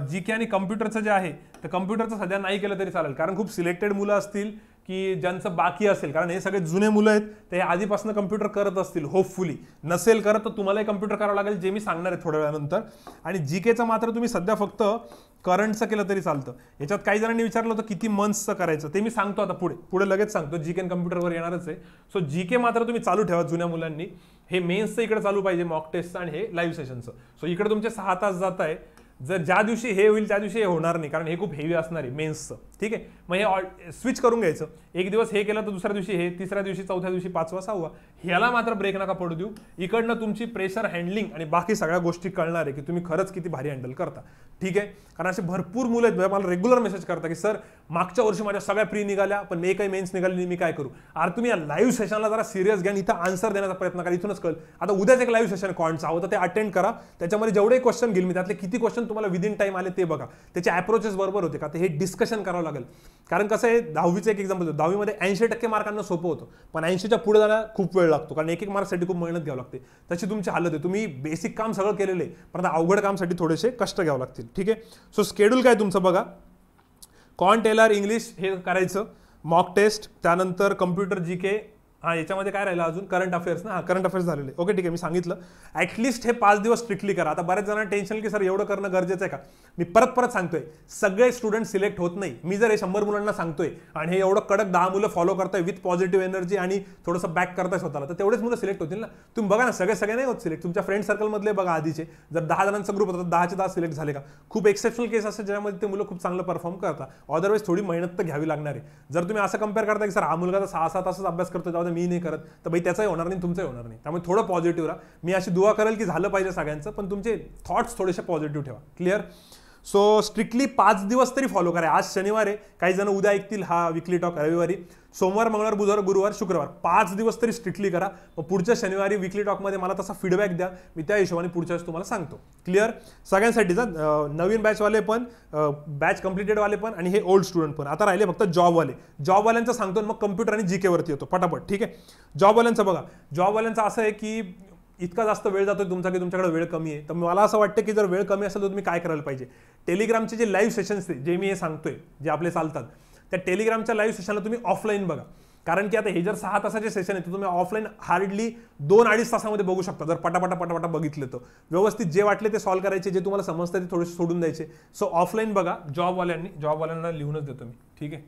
जी के आणि कम्प्युटरचं जे आहे तर कम्प्युटरचं सध्या नाही केलं तरी चालेल कारण खूप सिलेक्टेड मुलं असतील की ज्यांचं बाकी असेल कारण हे सगळे जुने मुलं आहेत ते आधीपासून कम्प्युटर करत असतील होपफुली नसेल करत तर तुम्हालाही कम्प्युटर करावं लागेल जे मी सांगणार आहे थोड्या वेळानंतर आणि जी केचं मात्र तुम्ही सध्या फक्त करंटचं केलं तरी चालतं याच्यात काही जणांनी विचारलं होतं किती मंथ्सचं करायचं ते मी सांगतो आता पुढे पुढे लगेच सांगतो जी के कम्प्युटरवर येणारच आहे सो जी के मात्र तुम्ही चालू ठेवा जुन्या मुलांनी हे मेन्सचं इकडे चालू पाहिजे मॉक टेस्टचं आणि हे लाईव्ह सेशनचं सो इकडे तुमचे सहा तास जात आहे जर ज्या दिवशी हे होईल त्या दिवशी हे होणार नाही कारण हे खूप हेवी असणार आहे मेन्सचं ठीक आहे मग हे ऑल स्विच करून घ्यायचं एक दिवस हे केलं तर दुसऱ्या दिवशी हे तिसऱ्या दिवशी चौथ्या दिवशी पाचवा सहावा ह्याला मात्र ब्रेक नका पडू देऊ इकडनं तुमची प्रेशर हँडलिंग आणि बाकी सगळ्या गोष्टी कळणार आहे की तुम्ही खरंच किती भारी हँडल करता ठीक आहे कारण असे भरपूर मुलं आहेत मला रेग्युलर मेसेज करता की सर मागच्या वर्षी माझ्या सगळ्या प्री निघाल्या पण मी काही मेन्स निघाली मी काय करू आर तुम्ही या लाईव्ह सेशनला जरा सिरियस घ्या इथं आन्सर देण्याचा प्रयत्न करा इथूनच कळ आता उद्याच एक लाईव्ह सेशन कॉन्टचा होतं ते अटेंड करा त्याच्यामध्ये जेवढे क्वेश्चन घेईल मी त्यातले किती क्वेश्चन तुम्हाला विदिन टाईम आले ते बघा त्याचे अप्रोचेस बरोबर होते का ते हे डिस्कशन करावं लागतं लागेल कारण कसं आहे दहावीचं एक एक्झाम्पल देतो दहावीमध्ये ऐंशी टक्के मार्कांना सोपं होतं पण ऐंशीच्या पुढे जायला खूप वेळ लागतो कारण एक एक मार्कसाठी खूप मेहनत घ्यावी लागते तशी तुमची हालत आहे तुम्ही बेसिक काम सगळं केलेले आहे पण आता अवघड कामसाठी थोडेसे कष्ट घ्यावं लागतील ठीक आहे सो स्केड्यूल काय तुमचं बघा कॉन टेलर इंग्लिश हे करायचं मॉक टेस्ट त्यानंतर कम्प्युटर जी के हां याच्यामध्ये काय राहिलं अजून करंट अफेअर्स ना करंट अफेअर्स झालेले ओके ठीक आहे मी सांगितलं ॲटलिस्ट हे पाच दिवस स्ट्रिक्टली करा आता बऱ्याच जणांना टेन्शन की सर एवढं करणं गरजेचं आहे का मी परत परत सांगतोय सगळे स्टुडंट सिलेक्ट होत नाही मी जर हे शंभर मुलांना सांगतोय आणि हे एवढं कडक दहा मुलं फॉलो करताय विथ पॉझिटिव्ह एनर्जी आणि थोडंसं बॅक करताय स्वतःला तर तेवढेच मुलं सिलेक्ट होतील ना तुम्ही बघा ना सगळे सगळे नाही होत सिलेक्ट तुमच्या फ्रेंड सर्कलमधले बघा आधीचे जर दहा जणांचा ग्रुप होता दहाचे दहा सिलेक्ट झाले का खूप एक्सेप्शनल केस असतात ज्यामध्ये ते मुलं खूप चांगलं परफॉर्म करतात अदरवाईज थोडी मेहनत तर घ्यावी लागणार आहे जर तुम्ही असं कम्पेअर करता की सर हा मुलगा तर सहा सात तासच अभ्यास करतो मी नाही करत तर बाई त्याचाही होणार नाही तुमचंही होणार नाही त्यामुळे थोडं पॉझिटिव्ह राहा मी अशी दुवा करेल की झालं पाहिजे सगळ्यांचं पण तुमचे थॉट्स थोडेसे पॉझिटिव्ह ठेवा क्लिअर सो स्ट्रिक्टली पाच दिवस तरी फॉलो करा आज शनिवार आहे काही जण उद्या ऐकतील हा विकली टॉक रविवारी सोमवार मंगळवार बुधवार गुरुवार शुक्रवार पाच दिवस तरी स्ट्रिक्टली करा मग पुढच्या शनिवारी विकली टॉकमध्ये मला तसा फीडबॅक द्या मी त्या हिशोबाने पुढच्या वेळेस तुम्हाला सांगतो क्लिअर सगळ्यांसाठीचा नवीन बॅचवाले पण बॅच कम्प्लिटेडवाले पण आणि हे ओल्ड स्टुडंट पण आता राहिले फक्त जॉबवाले जॉबवाल्यांचं सांगतो मग कम्प्युटर आणि जी केवरती येतो पटापट ठीक आहे जॉबवाल्यांचं बघा जॉबवाल्यांचं असं आहे की इतका जास्त वेळ जातोय तुमचा की तुमच्याकडे वेळ कमी आहे तर मला असं वाटतं की जर वेळ कमी असेल तर तुम्ही काय करायला पाहिजे टेलिग्रामचे जे लाईव्ह सेशन्स जे मी हे सांगतोय जे आपले चालतात त्या टेलिग्रामच्या लाईव्ह सेशनला तुम्ही ऑफलाईन बघा कारण की आता हे जर सहा तासाचे सेशन आहे तर तुम्ही ऑफलाईन हार्डली दोन अडीच तासामध्ये बघू शकता जर पटापटा पटापटा बघितलं तर व्यवस्थित जे वाटले ते सॉल्व्ह करायचे जे तुम्हाला समजतं ते थोडेसे सोडून द्यायचे सो ऑफलाईन बघा जॉबवाल्यांनी जॉबवाल्यांना लिहूनच देतो मी ठीक आहे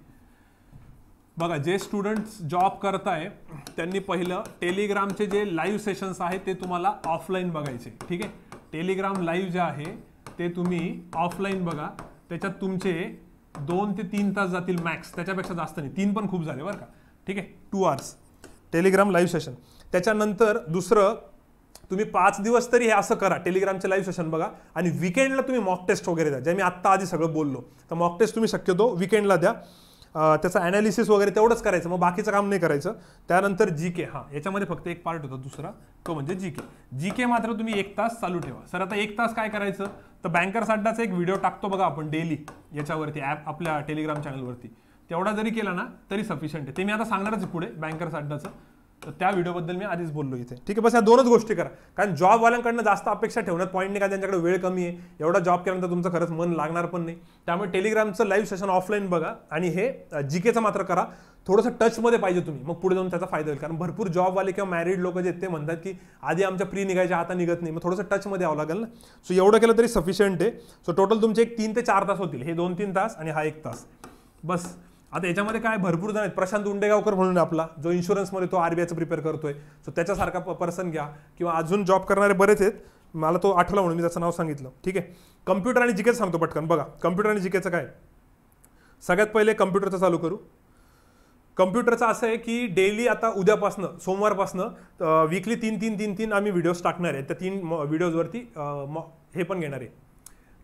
बघा जे स्टुडंट्स जॉब करताय त्यांनी पहिलं टेलिग्रामचे जे लाईव्ह सेशन्स आहेत ते तुम्हाला ऑफलाईन बघायचे ठीक आहे टेलिग्राम लाईव्ह जे आहे ते तुम्ही ऑफलाईन बघा त्याच्यात तुमचे दोन ते तीन तास जातील मॅक्स त्याच्यापेक्षा जास्त नाही तीन पण खूप झाले बरं का ठीक आहे two hours Telegram live session त्याच्यानंतर दुसरं तुम्ही पाच दिवस तरी हे असं करा टेलिग्रामचे लाईव्ह सेशन बघा आणि विकेंडला तुम्ही मॉक टेस्ट वगैरे द्या जे मी आत्ता आधी सगळं बोललो तर मॉक टेस्ट तुम्ही शक्यतो विकेंडला द्या त्याचं ॲनालिसिस वगैरे तेवढंच करायचं मग बाकीचं काम नाही करायचं त्यानंतर जी के हा याच्यामध्ये फक्त एक पार्ट होता दुसरा तो म्हणजे जी के जी के मात्र तुम्ही एक तास चालू ठेवा सर आता एक तास काय करायचं तर बँकर साड्डाचा एक व्हिडिओ टाकतो बघा आपण डेली याच्यावरती ॲप आपल्या टेलिग्राम चॅनलवरती तेवढा जरी केला ना तरी सफिशियंट आहे ते मी आता सांगणारच पुढे बँकर अड्डाचं तर त्या व्हिडिओबद्दल मी आधीच बोललो इथे ठीक आहे बस या दोनच गोष्टी करा कारण जॉबवाल्यांकडनं जास्त अपेक्षा ठेवण्यात पॉईंट नाही का त्यांच्याकडे वेळ कमी आहे एवढा जॉब केल्यानंतर तुमचं खरंच मन लागणार पण नाही त्यामुळे टेलिग्रामचं लाईव्ह सेशन ऑफलाईन बघा आणि हे जी केचं मात्र करा थोडंसं टचमध्ये पाहिजे तुम्ही मग पुढे जाऊन त्याचा फायदा होईल कारण भरपूर जॉबवाले किंवा मॅरिड लोक जे ते म्हणतात की आधी आमच्या प्री निघायच्या आता निघत नाही मग थोडंसं टचमध्ये यावं लागेल ना सो एवढं केलं तरी सफिशियंट आहे सो टोटल तुमचे एक तीन ते चार तास होतील हे दोन तीन तास आणि हा एक तास बस आता याच्यामध्ये काय भरपूर जण आहेत प्रशांत उंडेगावकर म्हणून आपला जो इन्शुरन्समध्ये तो आरबीआयचं प्रिपेअर करतोय सो त्याच्यासारखा पर्सन घ्या किंवा अजून जॉब करणारे बरेच आहेत मला तो आठवला म्हणून मी त्याचं नाव सांगितलं ठीक आहे कम्प्युटर आणि जिकेचं सांगतो पटकन बघा कम्प्युटर आणि जिकेचं काय सगळ्यात पहिले कम्प्युटरचं चालू करू कम्प्युटरचं असं आहे की डेली आता उद्यापासनं सोमवारपासनं वीकली तीन तीन तीन तीन आम्ही व्हिडिओज टाकणार आहे त्या तीन व्हिडिओजवरती हे पण घेणार आहे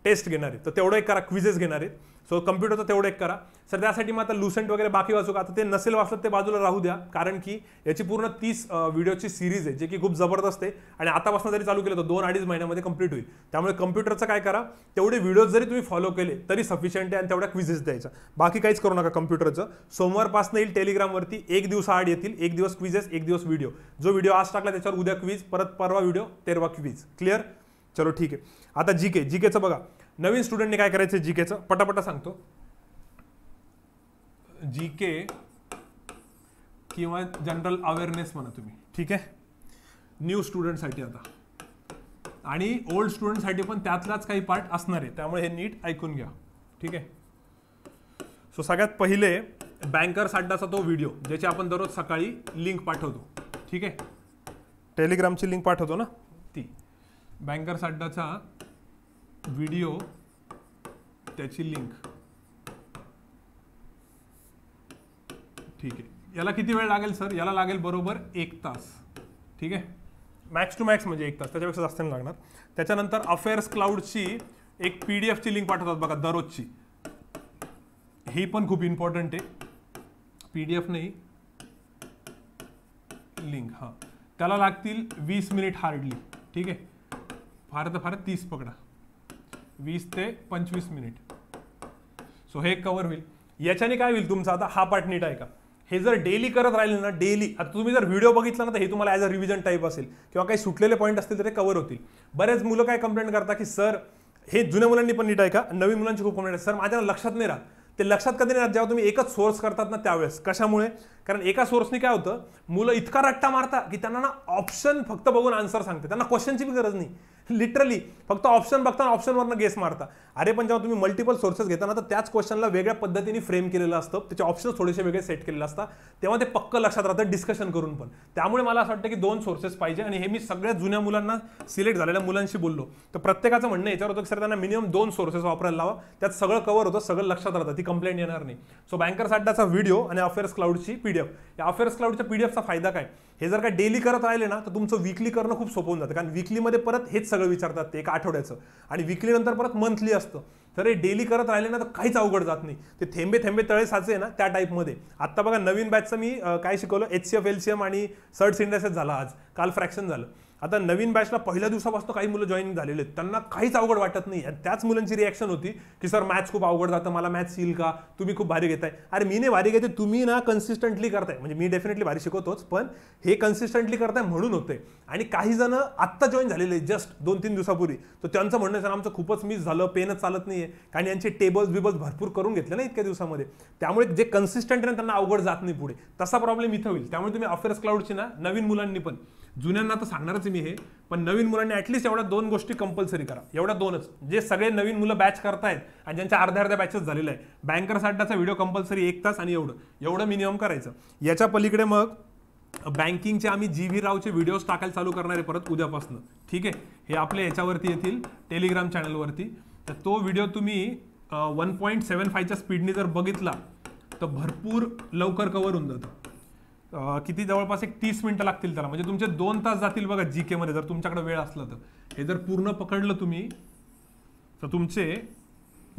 टेस्ट घेणार आहेत तर तेवढं एक करा क्विजेस घेणार आहेत सो कम्प्युटरचं तेवढं एक करा सर त्यासाठी मग आता लुसेंट वगैरे बाकी वाचू का आता ते नसेल वाचलं ते बाजूला राहू द्या कारण की याची पूर्ण तीस व्हिडिओची सिरीज आहे जे की खूप जबरदस्त आहे आणि आतापासून जरी चालू केलं तर दोन अडीच महिन्यामध्ये कम्प्लीट होईल त्यामुळे कम्प्युटरचं काय करा तेवढे व्हिडिओज जरी तुम्ही फॉलो केले तरी सफिशियंट आहे आणि तेवढ्या क्विजेस द्यायचा बाकी काहीच करू नका कम्प्युटरचं सोमवारपासून येईल टेलिग्रामवरती एक दिवस आड येतील एक दिवस क्विजेस एक दिवस व्हिडिओ जो व्हिडिओ आज टाकला त्याच्यावर उद्या क्विज परत परवा व्हिडिओ तेरवा क्विज क्लिअर चलो ठीक आहे आता जी के जी केचं बघा नवीन स्टुडंटने काय करायचं जी केचं पटापटा सांगतो जी के किंवा जनरल अवेअरनेस म्हणा तुम्ही ठीक आहे न्यू स्टुडंटसाठी आता आणि ओल्ड स्टुडंटसाठी पण त्यातलाच काही पार्ट असणार आहे त्यामुळे हे नीट ऐकून घ्या ठीक आहे सो सगळ्यात पहिले बँकर साड्डाचा तो व्हिडिओ ज्याची आपण दररोज सकाळी लिंक पाठवतो ठीक आहे टेलिग्रामची लिंक पाठवतो ना बँकर्स अड्डाचा व्हिडिओ त्याची लिंक ठीक आहे याला किती वेळ लागेल सर याला लागेल बरोबर एक तास ठीक आहे मॅक्स टू मॅक्स म्हणजे एक तास त्याच्यापेक्षा जास्त नाही लागणार त्याच्यानंतर अफेअर्स क्लाउडची एक पी डी एफची लिंक पाठवतात बघा दररोजची ही पण खूप इम्पॉर्टंट आहे पी डी एफ नाही लिंक हां त्याला लागतील वीस मिनिट हार्डली ठीक आहे फार तर फार तीस पकडा वीस ते पंचवीस मिनिट सो हे कवर होईल याच्याने काय होईल तुमचा आता हा पार्ट नीट आहे का हे जर डेली करत राहिले ना डेली आता तुम्ही जर व्हिडिओ बघितला ना तर हे तुम्हाला ॲज अ रिव्हिजन टाईप असेल किंवा काही सुटलेले पॉईंट असतील तर ते कवर होतील बरेच मुलं काय कंप्लेंट करता की सर हे जुन्या मुलांनी पण नीट आहे का नवीन मुलांची खूप कंप्लेंट आहे सर माझ्या लक्षात नाही राहा ते लक्षात कधी नाही राहत जेव्हा तुम्ही एकच सोर्स करतात ना त्यावेळेस कशामुळे कारण एका सोर्सने काय होतं मुलं इतका रट्टा मारता की त्यांना ना ऑप्शन फक्त बघून आन्सर सांगते त्यांना क्वेश्चनची बी गरज नाही लिटरली फक्त ऑप्शन बघताना ऑप्शनवरनं गेस मारता अरे पण जेव्हा तुम्ही मल्टिपल सोर्सेस घेताना तर त्याच क्वेश्चनला वेगळ्या पद्धतीने फ्रेम केलेलं असतं त्याचे ऑप्शन थोडेसे वेगळे सेट केलेले असतात तेव्हा ते पक्क लक्षात राहतं डिस्कशन करून पण त्यामुळे मला असं वाटतं की दोन सोर्सेस पाहिजे आणि हे मी सगळ्या जुन्या मुलांना सिलेक्ट झालेल्या मुलांशी बोललो तर प्रत्येकाचं म्हणणं याच्यावर होतं सर त्यांना मिनिमम दोन सोर्सेस वापरायला लावा त्यात सगळं कव्हर होतं सगळं लक्षात राहतं ती कंप्लेंट येणार नाही सो बँकर साड्डाचा व्हिडिओ आणि अफेअर्स क्लाउडची पी एफ या अफेअर्स क्लाउडच्या पी फायदा काय हे जर का डेली करत राहिले ना तर तुमचं विकली करणं खूप सोपं जातं कारण विकलीमध्ये परत हेच सगळं विचारतात ते एका आठवड्याचं आणि विकलीनंतर परत मंथली असतं तर हे डेली करत राहिले ना तर काहीच अवघड जात नाही ते थेंबे थेंबे तळे साचे ना त्या टाईपमध्ये आत्ता बघा नवीन बॅचचं मी काय शिकवलं H C F L C M आणि सर्ट इंडसेस झाला आज काल फ्रॅक्शन झालं आता नवीन बॅचला पहिल्या दिवसापासून काही मुलं जॉईन झालेले आहेत त्यांना काहीच अवघड वाटत नाही आणि त्याच मुलांची रिॲक्शन होती की सर मॅथ्स खूप अवघड जातं मला मॅथ्स येईल का तुम्ही खूप भारी घेताय अरे मी नाही भारी घेते तुम्ही ना कन्सिस्टंटली करताय म्हणजे मी डेफिनेटली भारी शिकवतोच पण हे कन्सिस्टंटली करताय म्हणून होते आणि काही जण आत्ता जॉईन झालेले जस्ट दोन तीन दिवसापूर्वी तर त्यांचं म्हणणं सर आमचं खूपच मिस झालं पेनच चालत नाही आहे कारण यांचे टेबल्स बिबल्स भरपूर करून घेतले ना इतक्या दिवसामध्ये त्यामुळे जे कन्सिस्टंट त्यांना अवघड जात नाही पुढे तसा प्रॉब्लेम इथं होईल त्यामुळे तुम्ही अफेअर्स क्लाउडची ना नवीन मुलांनी पण जुन्यांना तर सांगणारच मी हे पण नवीन मुलांनी ॲटलिस्ट एवढ्या दोन गोष्टी कंपल्सरी करा एवढ्या दोनच जे सगळे नवीन मुलं बॅच करतायत आणि ज्यांच्या अर्ध्या अर्ध्या बॅचेस झालेल्या आहे बँकर साड्डाचा व्हिडिओ कंपल्सरी एक तास आणि एवढं एवढं मिनिमम करायचं याच्या पलीकडे मग बँकिंगचे आम्ही जी व्ही रावचे व्हिडिओज टाकायला चालू करणार आहे परत उद्यापासून ठीक आहे हे आपल्या याच्यावरती येतील टेलिग्राम चॅनलवरती तर तो व्हिडिओ तुम्ही वन पॉईंट सेवन फायच्या स्पीडने जर बघितला तर भरपूर लवकर कवर होऊन जातं किती जवळपास एक तीस मिनिटं लागतील त्याला म्हणजे तुमचे दोन तास जातील बघा जी केमध्ये जर तुमच्याकडे वेळ असला तर हे जर पूर्ण पकडलं तुम्ही तर तुमचे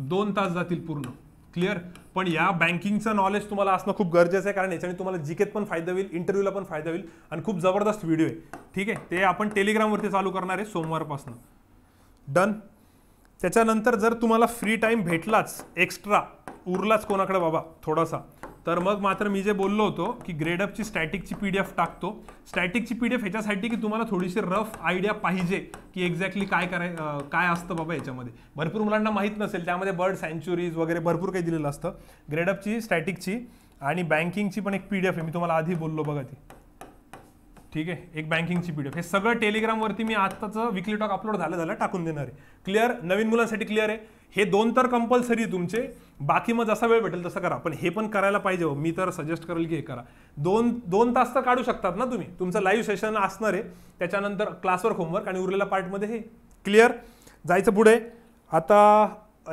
दोन तास जातील पूर्ण क्लिअर पण या बँकिंगचं नॉलेज तुम्हाला असणं खूप गरजेचं आहे कारण याच्याने तुम्हाला जिकेत पण फायदा होईल इंटरव्ह्यूला पण फायदा होईल आणि खूप जबरदस्त व्हिडिओ आहे ठीक आहे ते आपण टेलिग्रामवरती चालू करणार आहे सोमवारपासून डन त्याच्यानंतर जर तुम्हाला फ्री टाईम भेटलाच एक्स्ट्रा उरलाच कोणाकडे बाबा थोडासा तर मग मात्र मी जे बोललो होतो की ग्रेडअपची स्टॅटिकची पी डी एफ टाकतो स्टॅटिकची पी डी एफ ह्याच्यासाठी की तुम्हाला थोडीशी रफ आयडिया पाहिजे की एक्झॅक्टली काय कराय काय असतं बाबा याच्यामध्ये भरपूर मुलांना माहीत नसेल त्यामध्ये बर्ड सँच्युरीज वगैरे भरपूर काही दिलेलं असतं ग्रेडअपची स्टॅटिकची आणि बँकिंगची पण एक पी आहे मी तुम्हाला आधी बोललो बघा ती ठीक आहे एक बँकिंगची पी डी एफ हे सगळं टेलिग्रामवरती मी आत्ताचं विकली टॉक अपलोड झालं झालं टाकून देणार आहे क्लिअर नवीन मुलांसाठी क्लिअर आहे हे दोन तर कंपल्सरी तुमचे बाकी मग जसा वेळ भेटेल तसं करा पण हे पण करायला पाहिजे हो मी तर सजेस्ट करेल की हे करा दोन दोन तास तर काढू शकतात ना तुम्ही तुमचं लाईव्ह सेशन असणार आहे त्याच्यानंतर क्लासवर होमवर्क आणि उरलेल्या पार्टमध्ये हे क्लिअर जायचं पुढे आता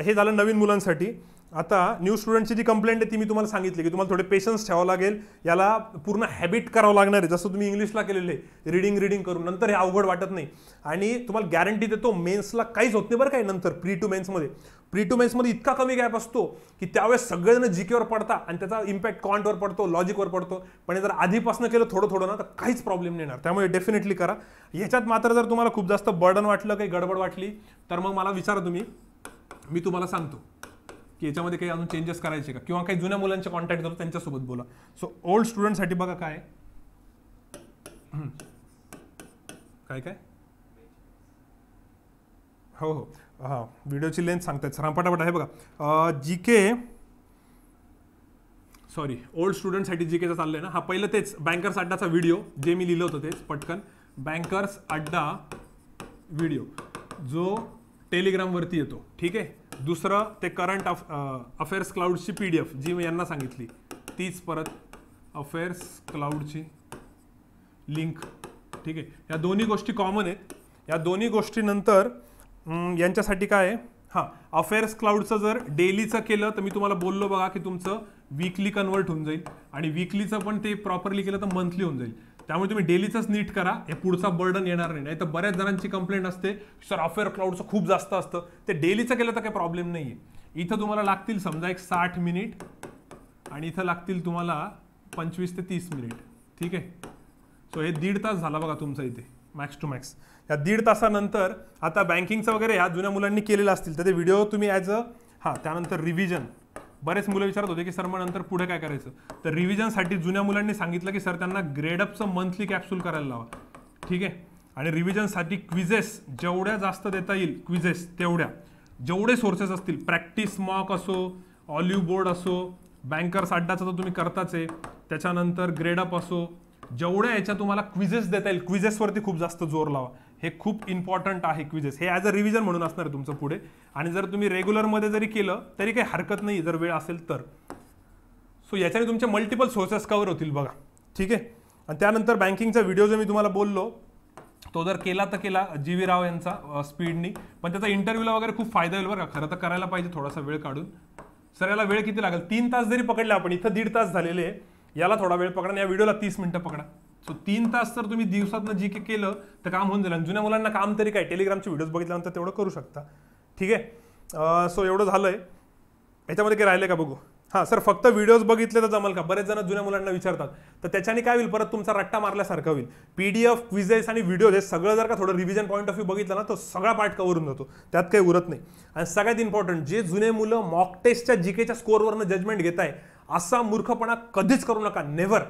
हे झालं नवीन मुलांसाठी आता न्यू स्टुडंटची जी कंप्लेंट आहे ती मी तुम्हाला सांगितली की तुम्हाला थोडे पेशन्स ठेवावं लागेल याला पूर्ण हॅबिट करावं लागणार आहे जसं तुम्ही इंग्लिशला केलेले आहे रिडिंग रिडिंग करून नंतर हे अवघड वाटत नाही आणि तुम्हाला गॅरंटी देतो मेन्सला काहीच होत नाही बरं काय नंतर प्री टू मेन्समध्ये प्री टू मेन्समध्ये इतका कमी गॅप असतो की त्यावेळेस सगळेजण जी केवर पडता आणि त्याचा इम्पॅक्ट कॉन्टवर पडतो लॉजिकवर पडतो पण जर आधीपासून केलं थोडं थोडं ना तर काहीच प्रॉब्लेम नाही येणार त्यामुळे डेफिनेटली करा ह्याच्यात मात्र जर तुम्हाला खूप जास्त बर्डन वाटलं काही गडबड वाटली तर मग मला विचारा तुम्ही मी तुम्हाला सांगतो की याच्यामध्ये काही अजून चेंजेस करायचे का किंवा काही जुन्या मुलांचे कॉन्टॅक्ट करतो त्यांच्यासोबत बोला सो ओल्ड स्टुडंटसाठी बघा काय काय काय हो हो हा व्हिडिओची लेंथ सांगतायत सर पटापट आहे बघा जी के सॉरी ओल्ड स्टुडंटसाठी जी केचा चाललं आहे ना हा पहिलं तेच बँकर्स अड्डाचा व्हिडिओ जे मी लिहिलं होतं तेच पटकन बँकर्स अड्डा व्हिडिओ जो टेलिग्रामवरती येतो ठीक आहे दुसरं ते करंट अफ अफेअर्स क्लाउडची पी डी एफ जी मी यांना सांगितली तीच परत अफेअर्स क्लाउडची लिंक ठीक आहे या दोन्ही गोष्टी कॉमन आहेत या दोन्ही गोष्टीनंतर यांच्यासाठी काय आहे हां अफेअर्स क्लाउडचं जर डेलीचं केलं तर मी तुम्हाला बोललो बघा की तुमचं वीकली कन्वर्ट होऊन जाईल आणि वीकलीचं पण ते प्रॉपरली केलं तर मंथली होऊन जाईल त्यामुळे तुम्ही डेलीचंच नीट करा हे पुढचा बर्डन येणार नाही नाही तर बऱ्याच जणांची कंप्लेंट असते सर ऑफेअर क्लाउडचं खूप जास्त असतं ते डेलीचं केलं तर काही प्रॉब्लेम नाही आहे इथं तुम्हाला लागतील समजा एक साठ मिनिट आणि इथं लागतील तुम्हाला पंचवीस ते तीस मिनिट ठीक आहे सो हे दीड तास झाला बघा तुमचा इथे मॅक्स टू मॅक्स या दीड तासानंतर आता बँकिंगचं वगैरे ह्या जुन्या मुलांनी केलेलं असतील तर ते व्हिडिओ तुम्ही ॲज अ हां त्यानंतर रिव्हिजन बरेच मुलं विचारत होते की सर मग नंतर पुढे काय करायचं तर रिव्हिजनसाठी जुन्या मुलांनी सांगितलं की सर त्यांना ग्रेडअपचं मंथली कॅप्सूल करायला लावा ठीक आहे आणि रिव्हिजनसाठी क्विझेस जेवढ्या जास्त देता येईल क्विझेस तेवढ्या जेवढे सोर्सेस असतील प्रॅक्टिस मॉक असो ऑलिव्ह बोर्ड असो बँकर्स अड्डाचं तर तुम्ही करताच आहे त्याच्यानंतर ग्रेडअप असो जेवढ्या याच्या तुम्हाला क्विझेस देता येईल क्विझेसवरती खूप जास्त जोर लावा हे खूप इम्पॉर्टंट आहे क्विजेस हे ॲज अ रिव्हिजन म्हणून असणार आहे तुमचं पुढे आणि जर तुम्ही रेग्युलरमध्ये जरी केलं तरी काही हरकत नाही जर वेळ असेल तर सो याच्याने तुमचे मल्टिपल सोर्सेस कवर होतील बघा ठीक आहे आणि त्यानंतर बँकिंगचा व्हिडिओ जो मी तुम्हाला बोललो तो जर केला तर केला जी व्ही राव यांचा स्पीडनी पण त्याचा इंटरव्ह्यूला वगैरे खूप फायदा होईल बरं खरं तर करायला पाहिजे थोडासा वेळ काढून सर याला वेळ किती लागेल तीन तास जरी पकडला आपण इथं दीड तास झालेले आहे याला थोडा वेळ पकडा आणि या व्हिडिओला तीस मिनटं पकडा सो तीन तास जर तुम्ही दिवसातनं जी के केलं तर काम होऊन जाईल जुन्या मुलांना काम तरी काय टेलिग्रामचे व्हिडिओज बघितल्यानंतर तेवढं करू शकता ठीक आहे सो एवढं झालं आहे याच्यामध्ये काही राहिलं का बघू हां सर फक्त व्हिडिओज बघितले तर जमाल का बरेच जण जुन्या मुलांना विचारतात तर त्याच्याने काय होईल परत तुमचा रट्टा मारल्यासारखा होईल पी डी एफ क्विजेस आणि व्हिडिओज हे सगळं जर का थोडं रिव्हिजन पॉईंट ऑफ व्ह्यू बघितलं ना तो सगळा पार्ट कवरून जातो त्यात काही उरत नाही आणि सगळ्यात इम्पॉर्टंट जे जुने मुलं मॉक टेस्टच्या जीकेच्या केच्या स्कोरवरनं जजमेंट घेत आहे असा मूर्खपणा कधीच करू नका नेव्हर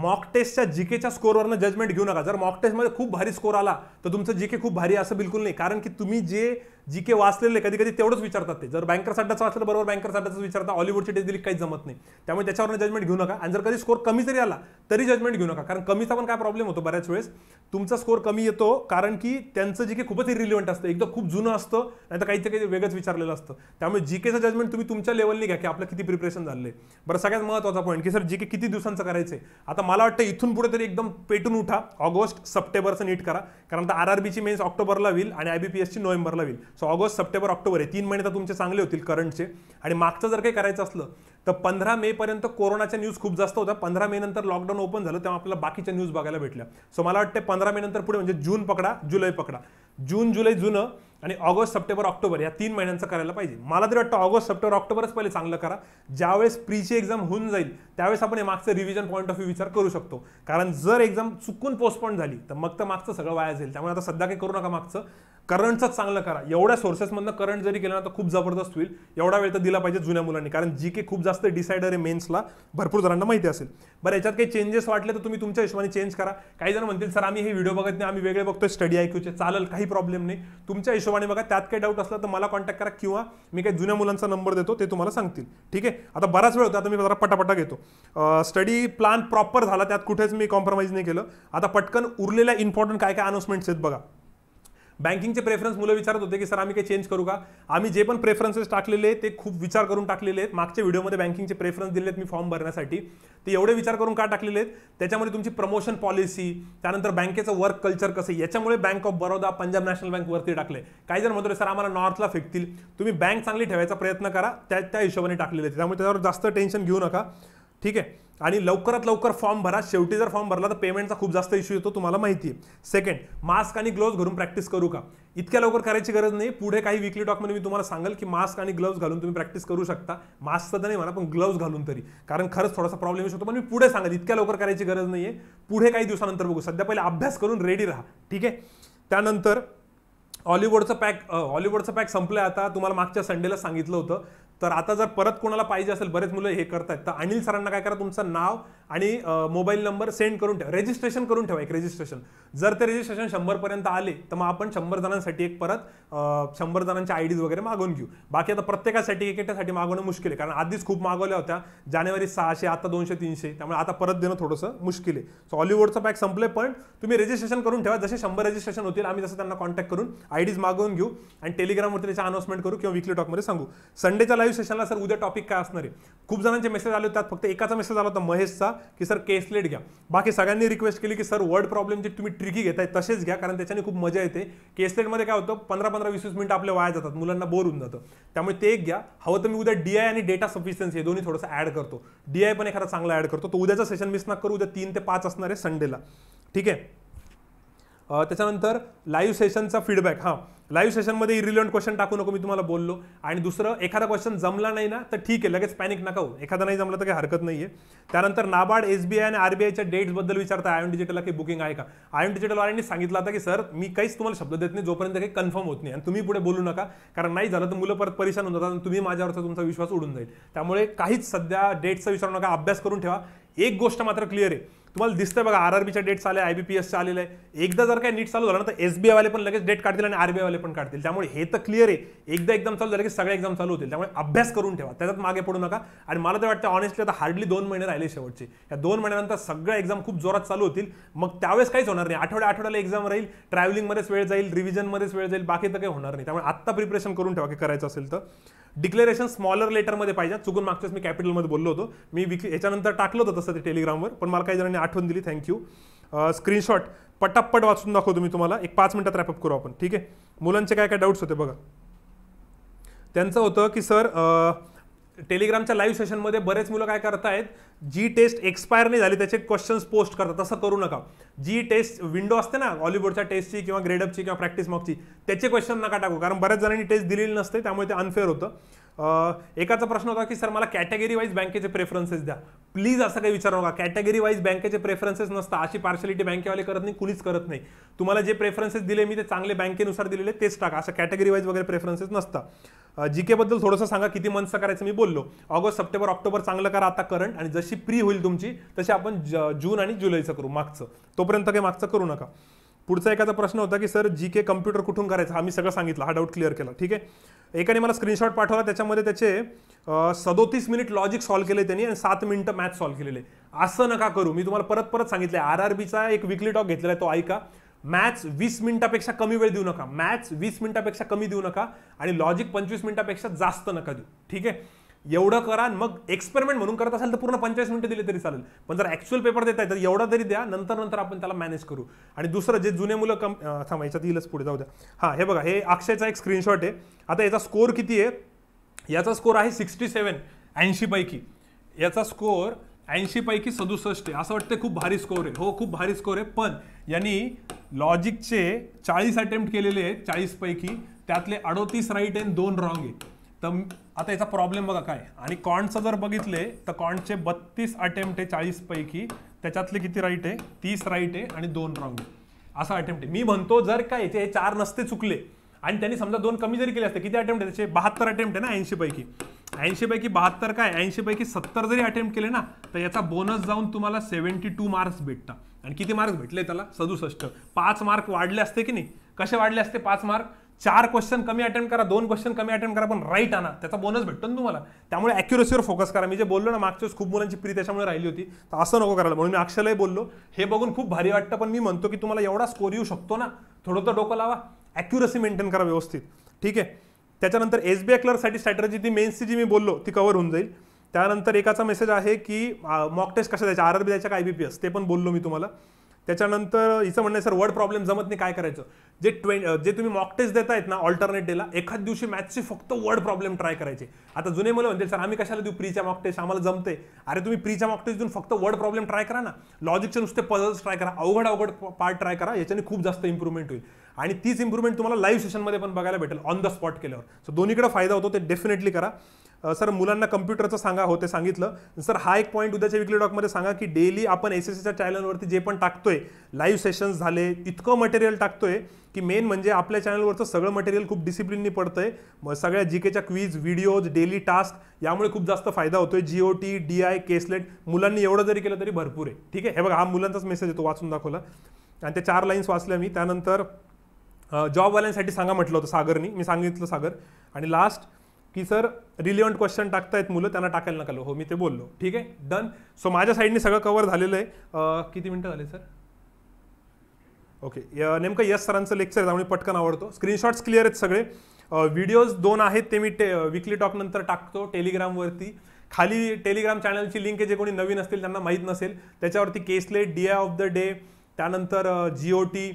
मॉक टेस्टच्या जी केच्या स्कोरवरनं जजमेंट घेऊ नका जर मॉक टेस्टमध्ये खूप भारी स्कोर आला तर तुमचं जी के खूप भारी असं बिलकुल नाही कारण की तुम्ही जे जी के वाचलेले कधी कधी तेवढंच विचारतात ते जर बँकर साड्याचं वाचलं बरोबर बँकर अड्डाच विचारता हॉलिवूडची टेस्ट दिली काही जमत नाही त्यामुळे त्याच्यावर जजमेंट घेऊ नका आणि जर कधी स्कोर कमी जरी आला तरी जजमेंट घेऊ नका कारण कमीचा पण काय प्रॉब्लेम होतो बऱ्याच वेळेस तुमचा स्कोर कमी येतो कारण की त्यांचं जी के खूपच इरिलिव्हंट असतं एकदम खूप जुनं असतं नाही तर काही काही वेगळंच विचारलेलं असतं त्यामुळे जी केचं जजमेंट तुम्ही तुमच्या लेवलने घ्या की आपलं किती प्रिपरेशन झालं आहे बरं सगळ्यात महत्त्वाचा पॉईंट की सर जी के किती दिवसांचं करायचं आहे आता मला वाटतं इथून पुढे तरी एकदम पेटून उठा ऑगस्ट सप्टेंबरचं नीट करा कारण आता आर आर मेन्स ऑक्टोबरला होईल आणि आय बी पी एसची नोव्हेंबरला होईल सो ऑगस्ट सप्टेंबर ऑक्टोबर हे तीन महिने तर तुमचे चांगले होतील करंटचे आणि मागचं जर काही करायचं असलं तर पंधरा मेपर्यंत कोरोनाच्या न्यूज खूप जास्त होत्या पंधरा मे नंतर लॉकडाऊन ओपन झालं तेव्हा आपल्याला बाकीच्या न्यूज बघायला भेटल्या सो मला वाटतं पंधरा मे नंतर पुढे म्हणजे जून पकडा जुलै पकडा जून जुलै जुनं आणि ऑगस्ट सप्टेंबर ऑक्टोबर या तीन महिन्यांचं करायला पाहिजे मला तरी वाटतं ऑगस्ट सप्टेंबर ऑक्टोबरच पहिले चांगलं करा ज्यावेळेस प्रीची एक्झाम होऊन जाईल त्यावेळेस आपण हे मागचं रिव्हिजन पॉईंट ऑफ व्ह्यू विचार करू शकतो कारण जर एक्झाम चुकून पोस्टपोन झाली तर मग तर मागचं सगळं वाया जाईल त्यामुळे आता सध्या काही करू नका मागचं करंटचंच चांगलं करा एवढ्या सोर्सेसमधनं करंट जरी केला ना तर खूप जबरदस्त होईल एवढा वेळ तर दिला पाहिजे जुन्या मुलांनी कारण जी के खूप जास्त डिसाईडर आहे मेन्सला भरपूर जणांना माहिती असेल बरं याच्यात काही चेंजेस वाटले तर तुम्ही तुमच्या हिशोबाने चेंज करा काही जण म्हणतील सर आम्ही हे व्हिडिओ बघत नाही आम्ही वेगळे बघतोय स्टडी आयक्यूचे चालेल काही प्रॉब्लेम नाही तुमच्या हिशोबाने हिशोबाने बघा त्यात काही डाऊट असला तर मला कॉन्टॅक्ट करा किंवा मी काही जुन्या मुलांचा नंबर देतो ते तुम्हाला सांगतील ठीक आहे आता बराच वेळ होता आता मी जरा पटापटा घेतो स्टडी प्लॅन प्रॉपर झाला त्यात कुठेच मी कॉम्प्रोमाइज नाही केलं आता पटकन उरलेल्या इम्पॉर्टंट काय काय अनाउन्समेंट्स आहेत बघा बँकिंगचे प्रेफरन्स मुलं विचारत होते की सर आम्ही काही चेंज करू का आम्ही जे पण प्रेफरन्सेस टाकलेले ते खूप विचार करून टाकलेले आहेत मागच्या व्हिडिओमध्ये बँकिंगचे प्रेफरन्स दिलेत मी फॉर्म भरण्यासाठी ते एवढे विचार करून का टाकलेले आहेत त्याच्यामध्ये तुमची प्रमोशन पॉलिसी त्यानंतर बँकेचं वर्क कल्चर कसं याच्यामुळे Bank of Baroda Punjab National Bank वरती टाकले काही जण म्हणतो सर आम्हाला नॉर्थला फेकतील तुम्ही बँक चांगली ठेवायचा प्रयत्न करा त्या त्या हिशोबाने टाकलेले त्यामुळे त्याच्यावर जास्त टेन्शन घेऊ नका ठीक आहे आणि लवकरात लवकर फॉर्म भरा शेवटी जर फॉर्म भरला तर पेमेंटचा खूप जास्त इश्यू येतो तुम्हाला माहिती आहे सेकंड मास्क आणि ग्लोव्ज घरून प्रॅक्टिस करू का इतक्या लवकर करायची गरज नाही पुढे काही विकली टॉकमध्ये मी तुम्हाला सांगेल की मास्क आणि ग्लव्स घालून तुम्ही प्रॅक्टिस करू शकता मास्क तर नाही म्हणा पण ग्लव्ज घालून तरी कारण खरंच थोडासा प्रॉब्लेम येऊ शकतो पण मी पुढे सांगेल इतक्या लवकर करायची गरज नाही आहे पुढे काही दिवसानंतर बघू सध्या पहिले अभ्यास करून रेडी राहा ठीक आहे त्यानंतर हॉलिवूडचं पॅक हॉलिवूडचं पॅक संपलं आता तुम्हाला मागच्या संडेला सांगितलं होतं तर आता जर परत कोणाला पाहिजे असेल बरेच मुलं हे करतात तर अनिल सरांना काय करा तुमचं नाव आणि मोबाईल नंबर सेंड करून ठेवा रजिस्ट्रेशन करून ठेवा एक रजिस्ट्रेशन जर ते रजिस्ट्रेशन शंभरपर्यंत आले तर मग आपण शंभर जणांसाठी एक परत शंभर जणांच्या आयडीज वगैरे मागवून घेऊ बाकी आता प्रत्येकासाठी एकेकासाठी मागवणं मुश्किल आहे कारण आधीच खूप मागवल्या होत्या जानेवारी सहाशे आता दोनशे तीनशे त्यामुळे आता परत देणं थोडंसं मुश्किल आहे सो ऑलिवूडचं पॅक संपले पण तुम्ही रजिस्ट्रेशन करून ठेवा जसे शंभर रजिस्ट्रेशन होतील आम्ही जसं त्यांना कॉन्टॅक्ट करून आयडीज मागवून घेऊ आणि टेलिग्रामवरती त्याच्या अनाउन्समेंट करू किंवा विकली टॉकमध्ये सांगू संडेच्या लाईव्ह सेशनला सर उद्या टॉपिक काय असणार आहे खूप जणांचे मेसेज आले होते त्यात फक्त एकाचा मेसेज आला होता महेशचा की सर केसलेट घ्या बाकी सगळ्यांनी रिक्वेस्ट केली की सर वर्ड प्रॉब्लेम जे तुम्ही ट्रिकी घेताय तसेच घ्या कारण त्याच्याने खूप मजा येते केसलेटमध्ये काय होतं पंधरा पंधरा वीस वीस मिनिटं आपल्या वाया जातात मुलांना बोर होऊन जातं त्यामुळे ते एक घ्या हवं तर मी उद्या आय आणि डेटा सफिशियन्सी हे दोन्ही थोडंसं ॲड करतो आय पण एखादा चांगला ॲड करतो तो उद्याचा सेशन मिस ना करू उद्या तीन ते पाच असणार आहे संडेला ठीक आहे त्याच्यानंतर लाईव्ह सेशनचा फीडबॅक हां लाईव्ह सेशनमध्ये इरिलेंट क्वेश्चन टाकू नको मी तुम्हाला बोललो आणि दुसरं एखादा क्वेश्चन जमला नाही ना तर ठीक आहे लगेच पॅनिक नका हो एखादा नाही जमला तर काही हरकत नाही आहे त्यानंतर नाबार्ड एसबीआय आणि आरबीआयच्या डेट्सबद्दल विचारता आयन डिजिटलला काही बुकिंग आहे का आयन डिजिटलवाल्यांनी सांगितलं होतं की सर मी काहीच तुम्हाला शब्द देत नाही जोपर्यंत काही कन्फर्म होत नाही आणि तुम्ही पुढे बोलू नका कारण नाही झालं तर मुलं परत परेशान होऊन जातात तुम्ही माझ्यावरचा तुमचा विश्वास उडून जाईल त्यामुळे काहीच सध्या डेट्सचा विचारू नका अभ्यास करून ठेवा एक गोष्ट मात्र क्लिअर आहे तुम्हाला दिसतंय बघा आर आरबीच्या डेट्स पी आयबीपीएसच्या आलेलं आहे एकदा जर काय नीट चालू झालं ना तर वाले पण लगेच डेट काढतील आणि आरबीआयवाले पण काढतील त्यामुळे हे तर क्लिअर आहे एकदा एक्झाम चालू झालं की सगळे एक्झाम चालू होतील त्यामुळे अभ्यास करून ठेवा त्याच्यात मागे पडू नका आणि मला तर वाटतं ऑनेस्टली आता हार्डली दोन महिने राहिले शेवटचे या दोन महिन्यानंतर सगळ्या एक्झाम खूप जोरात चालू होतील मग त्यावेळेस काहीच होणार नाही आठवड्या आठवड्याला एक्झाम राहील ट्रॅव्हलिंगमध्येच वेळ जाईल रिव्हिजनमध्येच वेळ जाईल बाकी तर काही होणार नाही त्यामुळे आत्ता प्रिपरेशन करून ठेवा की करायचं असेल तर डिक्लेरेशन स्मॉलर लेटरमध्ये पाहिजे चुकून मागच्याच मी कॅपिटलमध्ये बोललो होतो मी विक याच्यानंतर टाकलं होतं तसं ते टेलिग्रामवर पण मला काही जणांनी आठवण दिली थँक्यू स्क्रीनशॉट पटापट वाचून दाखवतो मी तुम्हाला एक पाच मिनटात रॅपअप करू आपण ठीक आहे मुलांचे काय काय डाऊट्स होते बघा त्यांचं होतं की सर टेलिग्रामच्या लाईव्ह सेशनमध्ये बरेच मुलं काय करतायत जी टेस्ट एक्सपायर नाही झाली त्याचे क्वेश्चन्स पोस्ट करतात तसं करू नका जी टेस्ट विंडो असते ना हॉलिवूडच्या टेस्टची किंवा ग्रेडअपची किंवा प्रॅक्टिस मॉकची त्याचे क्वेश्चन नका टाकू कारण बऱ्याच जणांनी टेस्ट दिलेली नसते त्यामुळे ते अनफेअर होतं एकाचा प्रश्न होता की सर मला कॅटेगरी वाईज बँकेचे प्रेफरन्सेस द्या प्लीज असं काही विचारू नका कॅटेगरी वाईज बँकेचे प्रेफरन्सेस नसता अशी पार्शलिटी बँकेवाले करत नाही कुणीच करत नाही तुम्हाला जे प्रेफरन्सेस दिले मी ते चांगले बँकेनुसार दिलेले तेच टाका असं कॅटेगरी वाईज वगैरे प्रेफरन्सेस नसता जीकेबद्दल थोडंसं सांगा किती मंथचं करायचं मी बोललो ऑगस्ट सप्टेंबर ऑक्टोबर चांगलं करा आता करंट आणि जशी प्री होईल तुमची तशी आपण जून आणि जुलैचं करू मागचं तोपर्यंत काही मागचं करू नका पुढचा एकाचा प्रश्न होता की सर जी के कम्प्युटर कुठून करायचा हा मी सगळं सांगितलं हा डाऊट क्लिअर केला ठीक आहे एकाने मला स्क्रीनशॉट पाठवला त्याच्यामध्ये त्याचे सदोतीस मिनिट लॉजिक सॉल्व्ह केले त्यांनी आणि सात मिनिटं मॅथ सॉल्व्ह केलेले असं नका करू मी तुम्हाला परत परत सांगितलं आर आर बीचा एक विकली टॉक घेतलेला आहे तो ऐका मॅथ्स वीस मिनिटापेक्षा कमी वेळ देऊ नका मॅथ्स वीस मिनिटापेक्षा कमी देऊ नका आणि लॉजिक पंचवीस मिनिटापेक्षा जास्त नका देऊ ठीक आहे एवढं करा मग एक्सपेरिमेंट म्हणून करत असाल तर पूर्ण पंचेचाळीस मिनिटं दिली तरी चालेल पण जर ॲक्च्युअल पेपर देत आहे तर एवढा तरी द्या नंतर नंतर आपण त्याला मॅनेज करू आणि दुसरं जे जुने मुलं कम थांबा याच्यात येईलच पुढे जाऊ द्या हां हे बघा हे अक्षयचा एक स्क्रीनशॉट आहे आता याचा स्कोर किती आहे याचा स्कोर आहे सिक्स्टी सेवन ऐंशीपैकी याचा स्कोअर ऐंशीपैकी सदुसष्ट आहे असं वाटतं खूप भारी स्कोअर आहे हो खूप भारी स्कोअर आहे पण यांनी लॉजिकचे चाळीस अटेम्प्ट केलेले आहेत चाळीसपैकी त्यातले अडोतीस राईट आणि दोन रॉंग आहे तर आता याचा प्रॉब्लेम बघा काय आणि कॉन्टचं जर बघितले तर कॉन्टचे बत्तीस अटेम्प्ट आहे चाळीसपैकी त्याच्यातले किती राईट आहे तीस राईट आहे आणि दोन रॉंग असा अटेम्प्ट आहे मी म्हणतो जर काय याचे हे चार नसते चुकले आणि त्यांनी समजा दोन कमी जरी केले असते किती अटेम्प्ट आहे त्याचे बहात्तर अटेम्प्ट आहे ना ऐंशीपैकी ऐंशीपैकी बहात्तर काय ऐंशीपैकी सत्तर जरी अटेम्प्ट केले ना तर याचा बोनस जाऊन तुम्हाला सेव्हन्टी टू मार्क्स भेटतात आणि किती मार्क्स भेटले त्याला सदुसष्ट पाच मार्क वाढले असते की नाही कसे वाढले असते पाच मार्क चार क्वेश्चन कमी अटेम्प्ट करा दोन क्वेश्चन कमी अटेम्प्ट करा पण राईट आणा त्याचा बोनस भेटतो ना तुम्हाला त्यामुळे अॅक्युरेसीवर फोकस करा मी जे बोललो ना मागच्या खूप मुलांची प्री त्याच्यामुळे राहिली होती तर असं नको करायला म्हणून मी अक्षरही बोललो हे बघून खूप भारी वाटतं पण मी म्हणतो की तुम्हाला एवढा स्कोर येऊ शकतो ना थोडं तर डोकं लावा अॅक्युरसी मेंटेन करा व्यवस्थित ठीक आहे त्याच्यानंतर एस बी क्लर्कसाठी स्ट्रॅटर्जी ती मेन्सची जी मी बोललो ती कवर होऊन जाईल त्यानंतर एकाचा मेसेज आहे की मॉक टेस्ट कशा द्यायचा आर आर बी द्यायच्या काय बी पी एस ते पण बोललो मी तुम्हाला त्याच्यानंतर हिचं म्हणणं सर वर्ड प्रॉब्लेम जमत नाही काय करायचं जे ट्वे जे तुम्ही मॉक टेस्ट आहेत ना ऑल्टरनेट डेला एखाद दिवशी मॅथ्सचे फक्त वर्ड प्रॉब्लेम ट्राय करायचे आता जुने मुलं म्हणतील सर आम्ही कशाला देऊ प्रीच्या मॉक टेस्ट आम्हाला जमते अरे तुम्ही प्रीच्या मॉक टेस्ट देऊन फक्त वर्ड प्रॉब्लेम ट्राय करा ना लॉजिकचे नुसते पझल्स ट्राय करा अवघड अवघड पार्ट ट्राय करा याच्याने खूप जास्त इम्प्रूव्हमेंट होईल आणि तीच इम्प्रूव्हमेंट तुम्हाला लाईव्ह सेशनमध्ये पण बघायला भेटेल ऑन द स्पॉट केल्यावर सो दोन्हीकडे फायदा होतो ते डेफिनेटली करा सर मुलांना कम्प्युटरचं सांगा होते सांगितलं सर हा एक पॉईंट उद्याच्या विकली डॉकमध्ये सांगा की डेली आपण एस सीच्या चॅनलवरती जे पण टाकतोय लाईव्ह सेशन्स झाले इतकं मटेरियल टाकतोय की मेन म्हणजे आपल्या चॅनलवरचं सगळं मटेरियल खूप डिसिप्लिननी पडतंय मग सगळ्या जी केच्या क्वीज व्हिडिओज डेली टास्क यामुळे खूप जास्त फायदा होतोय जीओ टी डी आय केसलेट मुलांनी एवढं जरी केलं तरी भरपूर आहे ठीक आहे हे बघा हा मुलांचाच मेसेज येतो वाचून दाखवला आणि ते चार लाईन्स वाचल्या मी त्यानंतर जॉबवाल्यांसाठी सांगा म्हटलं होतं सागरनी मी सांगितलं सागर आणि लास्ट की सर रिलेवंट क्वेश्चन टाकतायत मुलं त्यांना टाकायला नका हो मी ते बोललो ठीक आहे डन सो माझ्या साईडने सगळं कवर झालेलं आहे किती मिनटं झाले सर ओके नेमकं यस सरांचं लेक्चर आहे त्यामुळे पटकन आवडतो स्क्रीनशॉट्स क्लिअर आहेत सगळे व्हिडिओज दोन आहेत ते मी टे विकली टॉक नंतर टाकतो टेलिग्रामवरती खाली टेलिग्राम चॅनलची लिंक आहे जे कोणी नवीन असतील त्यांना माहीत नसेल त्याच्यावरती caselet D of the day त्यानंतर जी ओ टी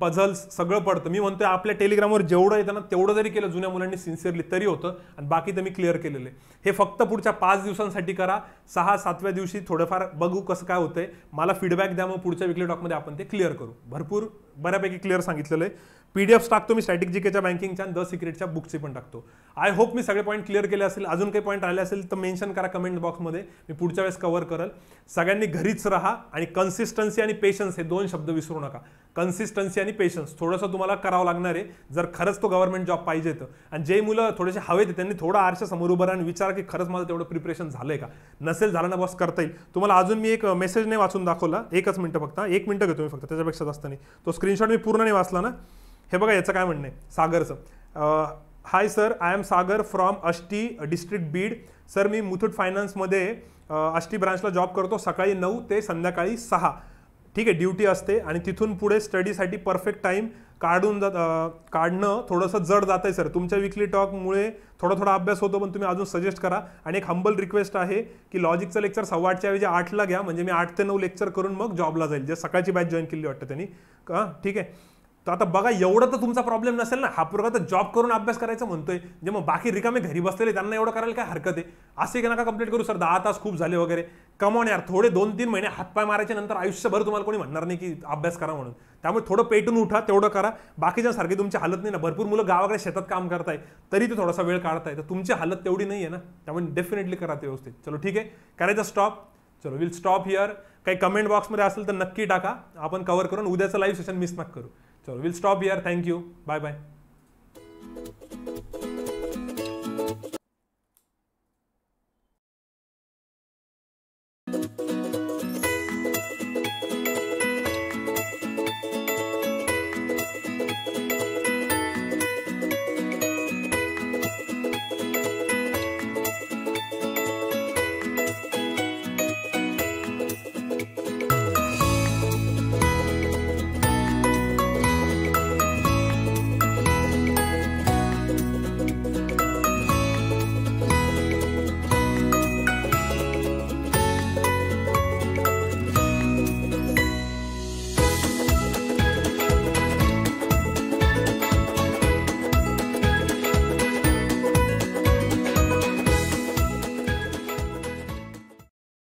पझल्स सगळं पडतं मी म्हणतोय आपल्या टेलिग्रामवर जेवढं येतं ना तेवढं जरी केलं जुन्या मुलांनी सिन्सिअरली तरी होतं आणि बाकी तर मी क्लिअर केलेले हे फक्त पुढच्या पाच दिवसांसाठी करा सहा सातव्या दिवशी थोडंफार बघू कसं काय होतंय मला फीडबॅक द्या मग पुढच्या विकली टॉकमध्ये आपण ते क्लिअर करू भरपूर बऱ्यापैकी क्लिअर सांगितलेलं आहे पीडीएफ टाकतो मी स्टॅटिक जीकेच्या बँकिंगच्या द सिक्रेटच्या बुकची पण टाकतो आय होप मी सगळे पॉईंट क्लिअर केले असेल अजून काही पॉईंट आले असेल तर मेन्शन करा कमेंट बॉक्समध्ये मी पुढच्या वेळेस कव्हर करेल सगळ्यांनी घरीच राहा आणि कन्सिस्टन्सी आणि पेशन्स हे दोन शब्द विसरू नका कन्सिस्टन्सी आणि पेशन्स थोडंसं तुम्हाला करावं लागणार आहे जर खरंच तो गव्हर्नमेंट जॉब पाहिजे तर आणि जे मुलं थोडेसे हवेत त्यांनी थोडं आरश समोर उभं आणि विचार की खरंच माझं तेवढं प्रिपरेशन आहे का नसेल झालं ना बस करता येईल तुम्हाला अजून मी एक मेसेज नाही वाचून दाखवला एकच मिनटं फक्त एक मिनटं घेतो मी फक्त त्याच्यापेक्षा जास्त नाही तो स्क्रीनशॉट मी पूर्ण नाही वाचला ना हे बघा याचं काय म्हणणं आहे सागरचं hi sir I am Sagar from Ashti district Beed sir मी मुथूट फायनान्समध्ये अष्टी ब्रांचला जॉब करतो सकाळी नऊ ते संध्याकाळी सहा ठीक आहे ड्युटी असते आणि तिथून पुढे स्टडीसाठी परफेक्ट टाईम काढून जात काढणं थोडंसं जड जात आहे सर तुमच्या विकली टॉकमुळे थोडा थोडा अभ्यास होतो पण तुम्ही अजून सजेस्ट करा आणि एक हंबल रिक्वेस्ट आहे की लॉजिकचं लेक्चर सव्वा आठच्या ऐवजी आठला घ्या म्हणजे मी आठ ते नऊ लेक्चर करून मग जॉबला जाईल जे सकाळची बॅच जॉईन केली वाटतं त्यांनी ठीक आहे तर आता बघा एवढं तर तुमचा प्रॉब्लेम नसेल ना हा पुरगा तर जॉब करून अभ्यास करायचं म्हणतोय जे मग बाकी रिकामे घरी बसलेले त्यांना एवढं करायला काय हरकत आहे असे का नका कंप्लीट करू सर दहा तास खूप झाले वगैरे कमॉन यार थोडे दोन तीन महिने हातपाय मारायच्या नंतर आयुष्यभर तुम्हाला कोणी म्हणणार नाही की अभ्यास करा म्हणून त्यामुळे थोडं पेटून उठा तेवढं करा बाकीच्या सारखी तुमची हालत नाही ना भरपूर मुलं गावाकडे शेतात काम करताय तरी ते थोडासा वेळ काढताय तर तुमची हालत तेवढी नाही आहे ना त्यामुळे डेफिनेटली करा ते व्यवस्थित चलो ठीक आहे करायचं स्टॉप चलो विल स्टॉप हिअर काही कमेंट बॉक्समध्ये असेल तर नक्की टाका आपण कव्हर करून उद्याचं लाईव्ह सेशन मिस न करू So we'll stop here. Thank you. Bye bye.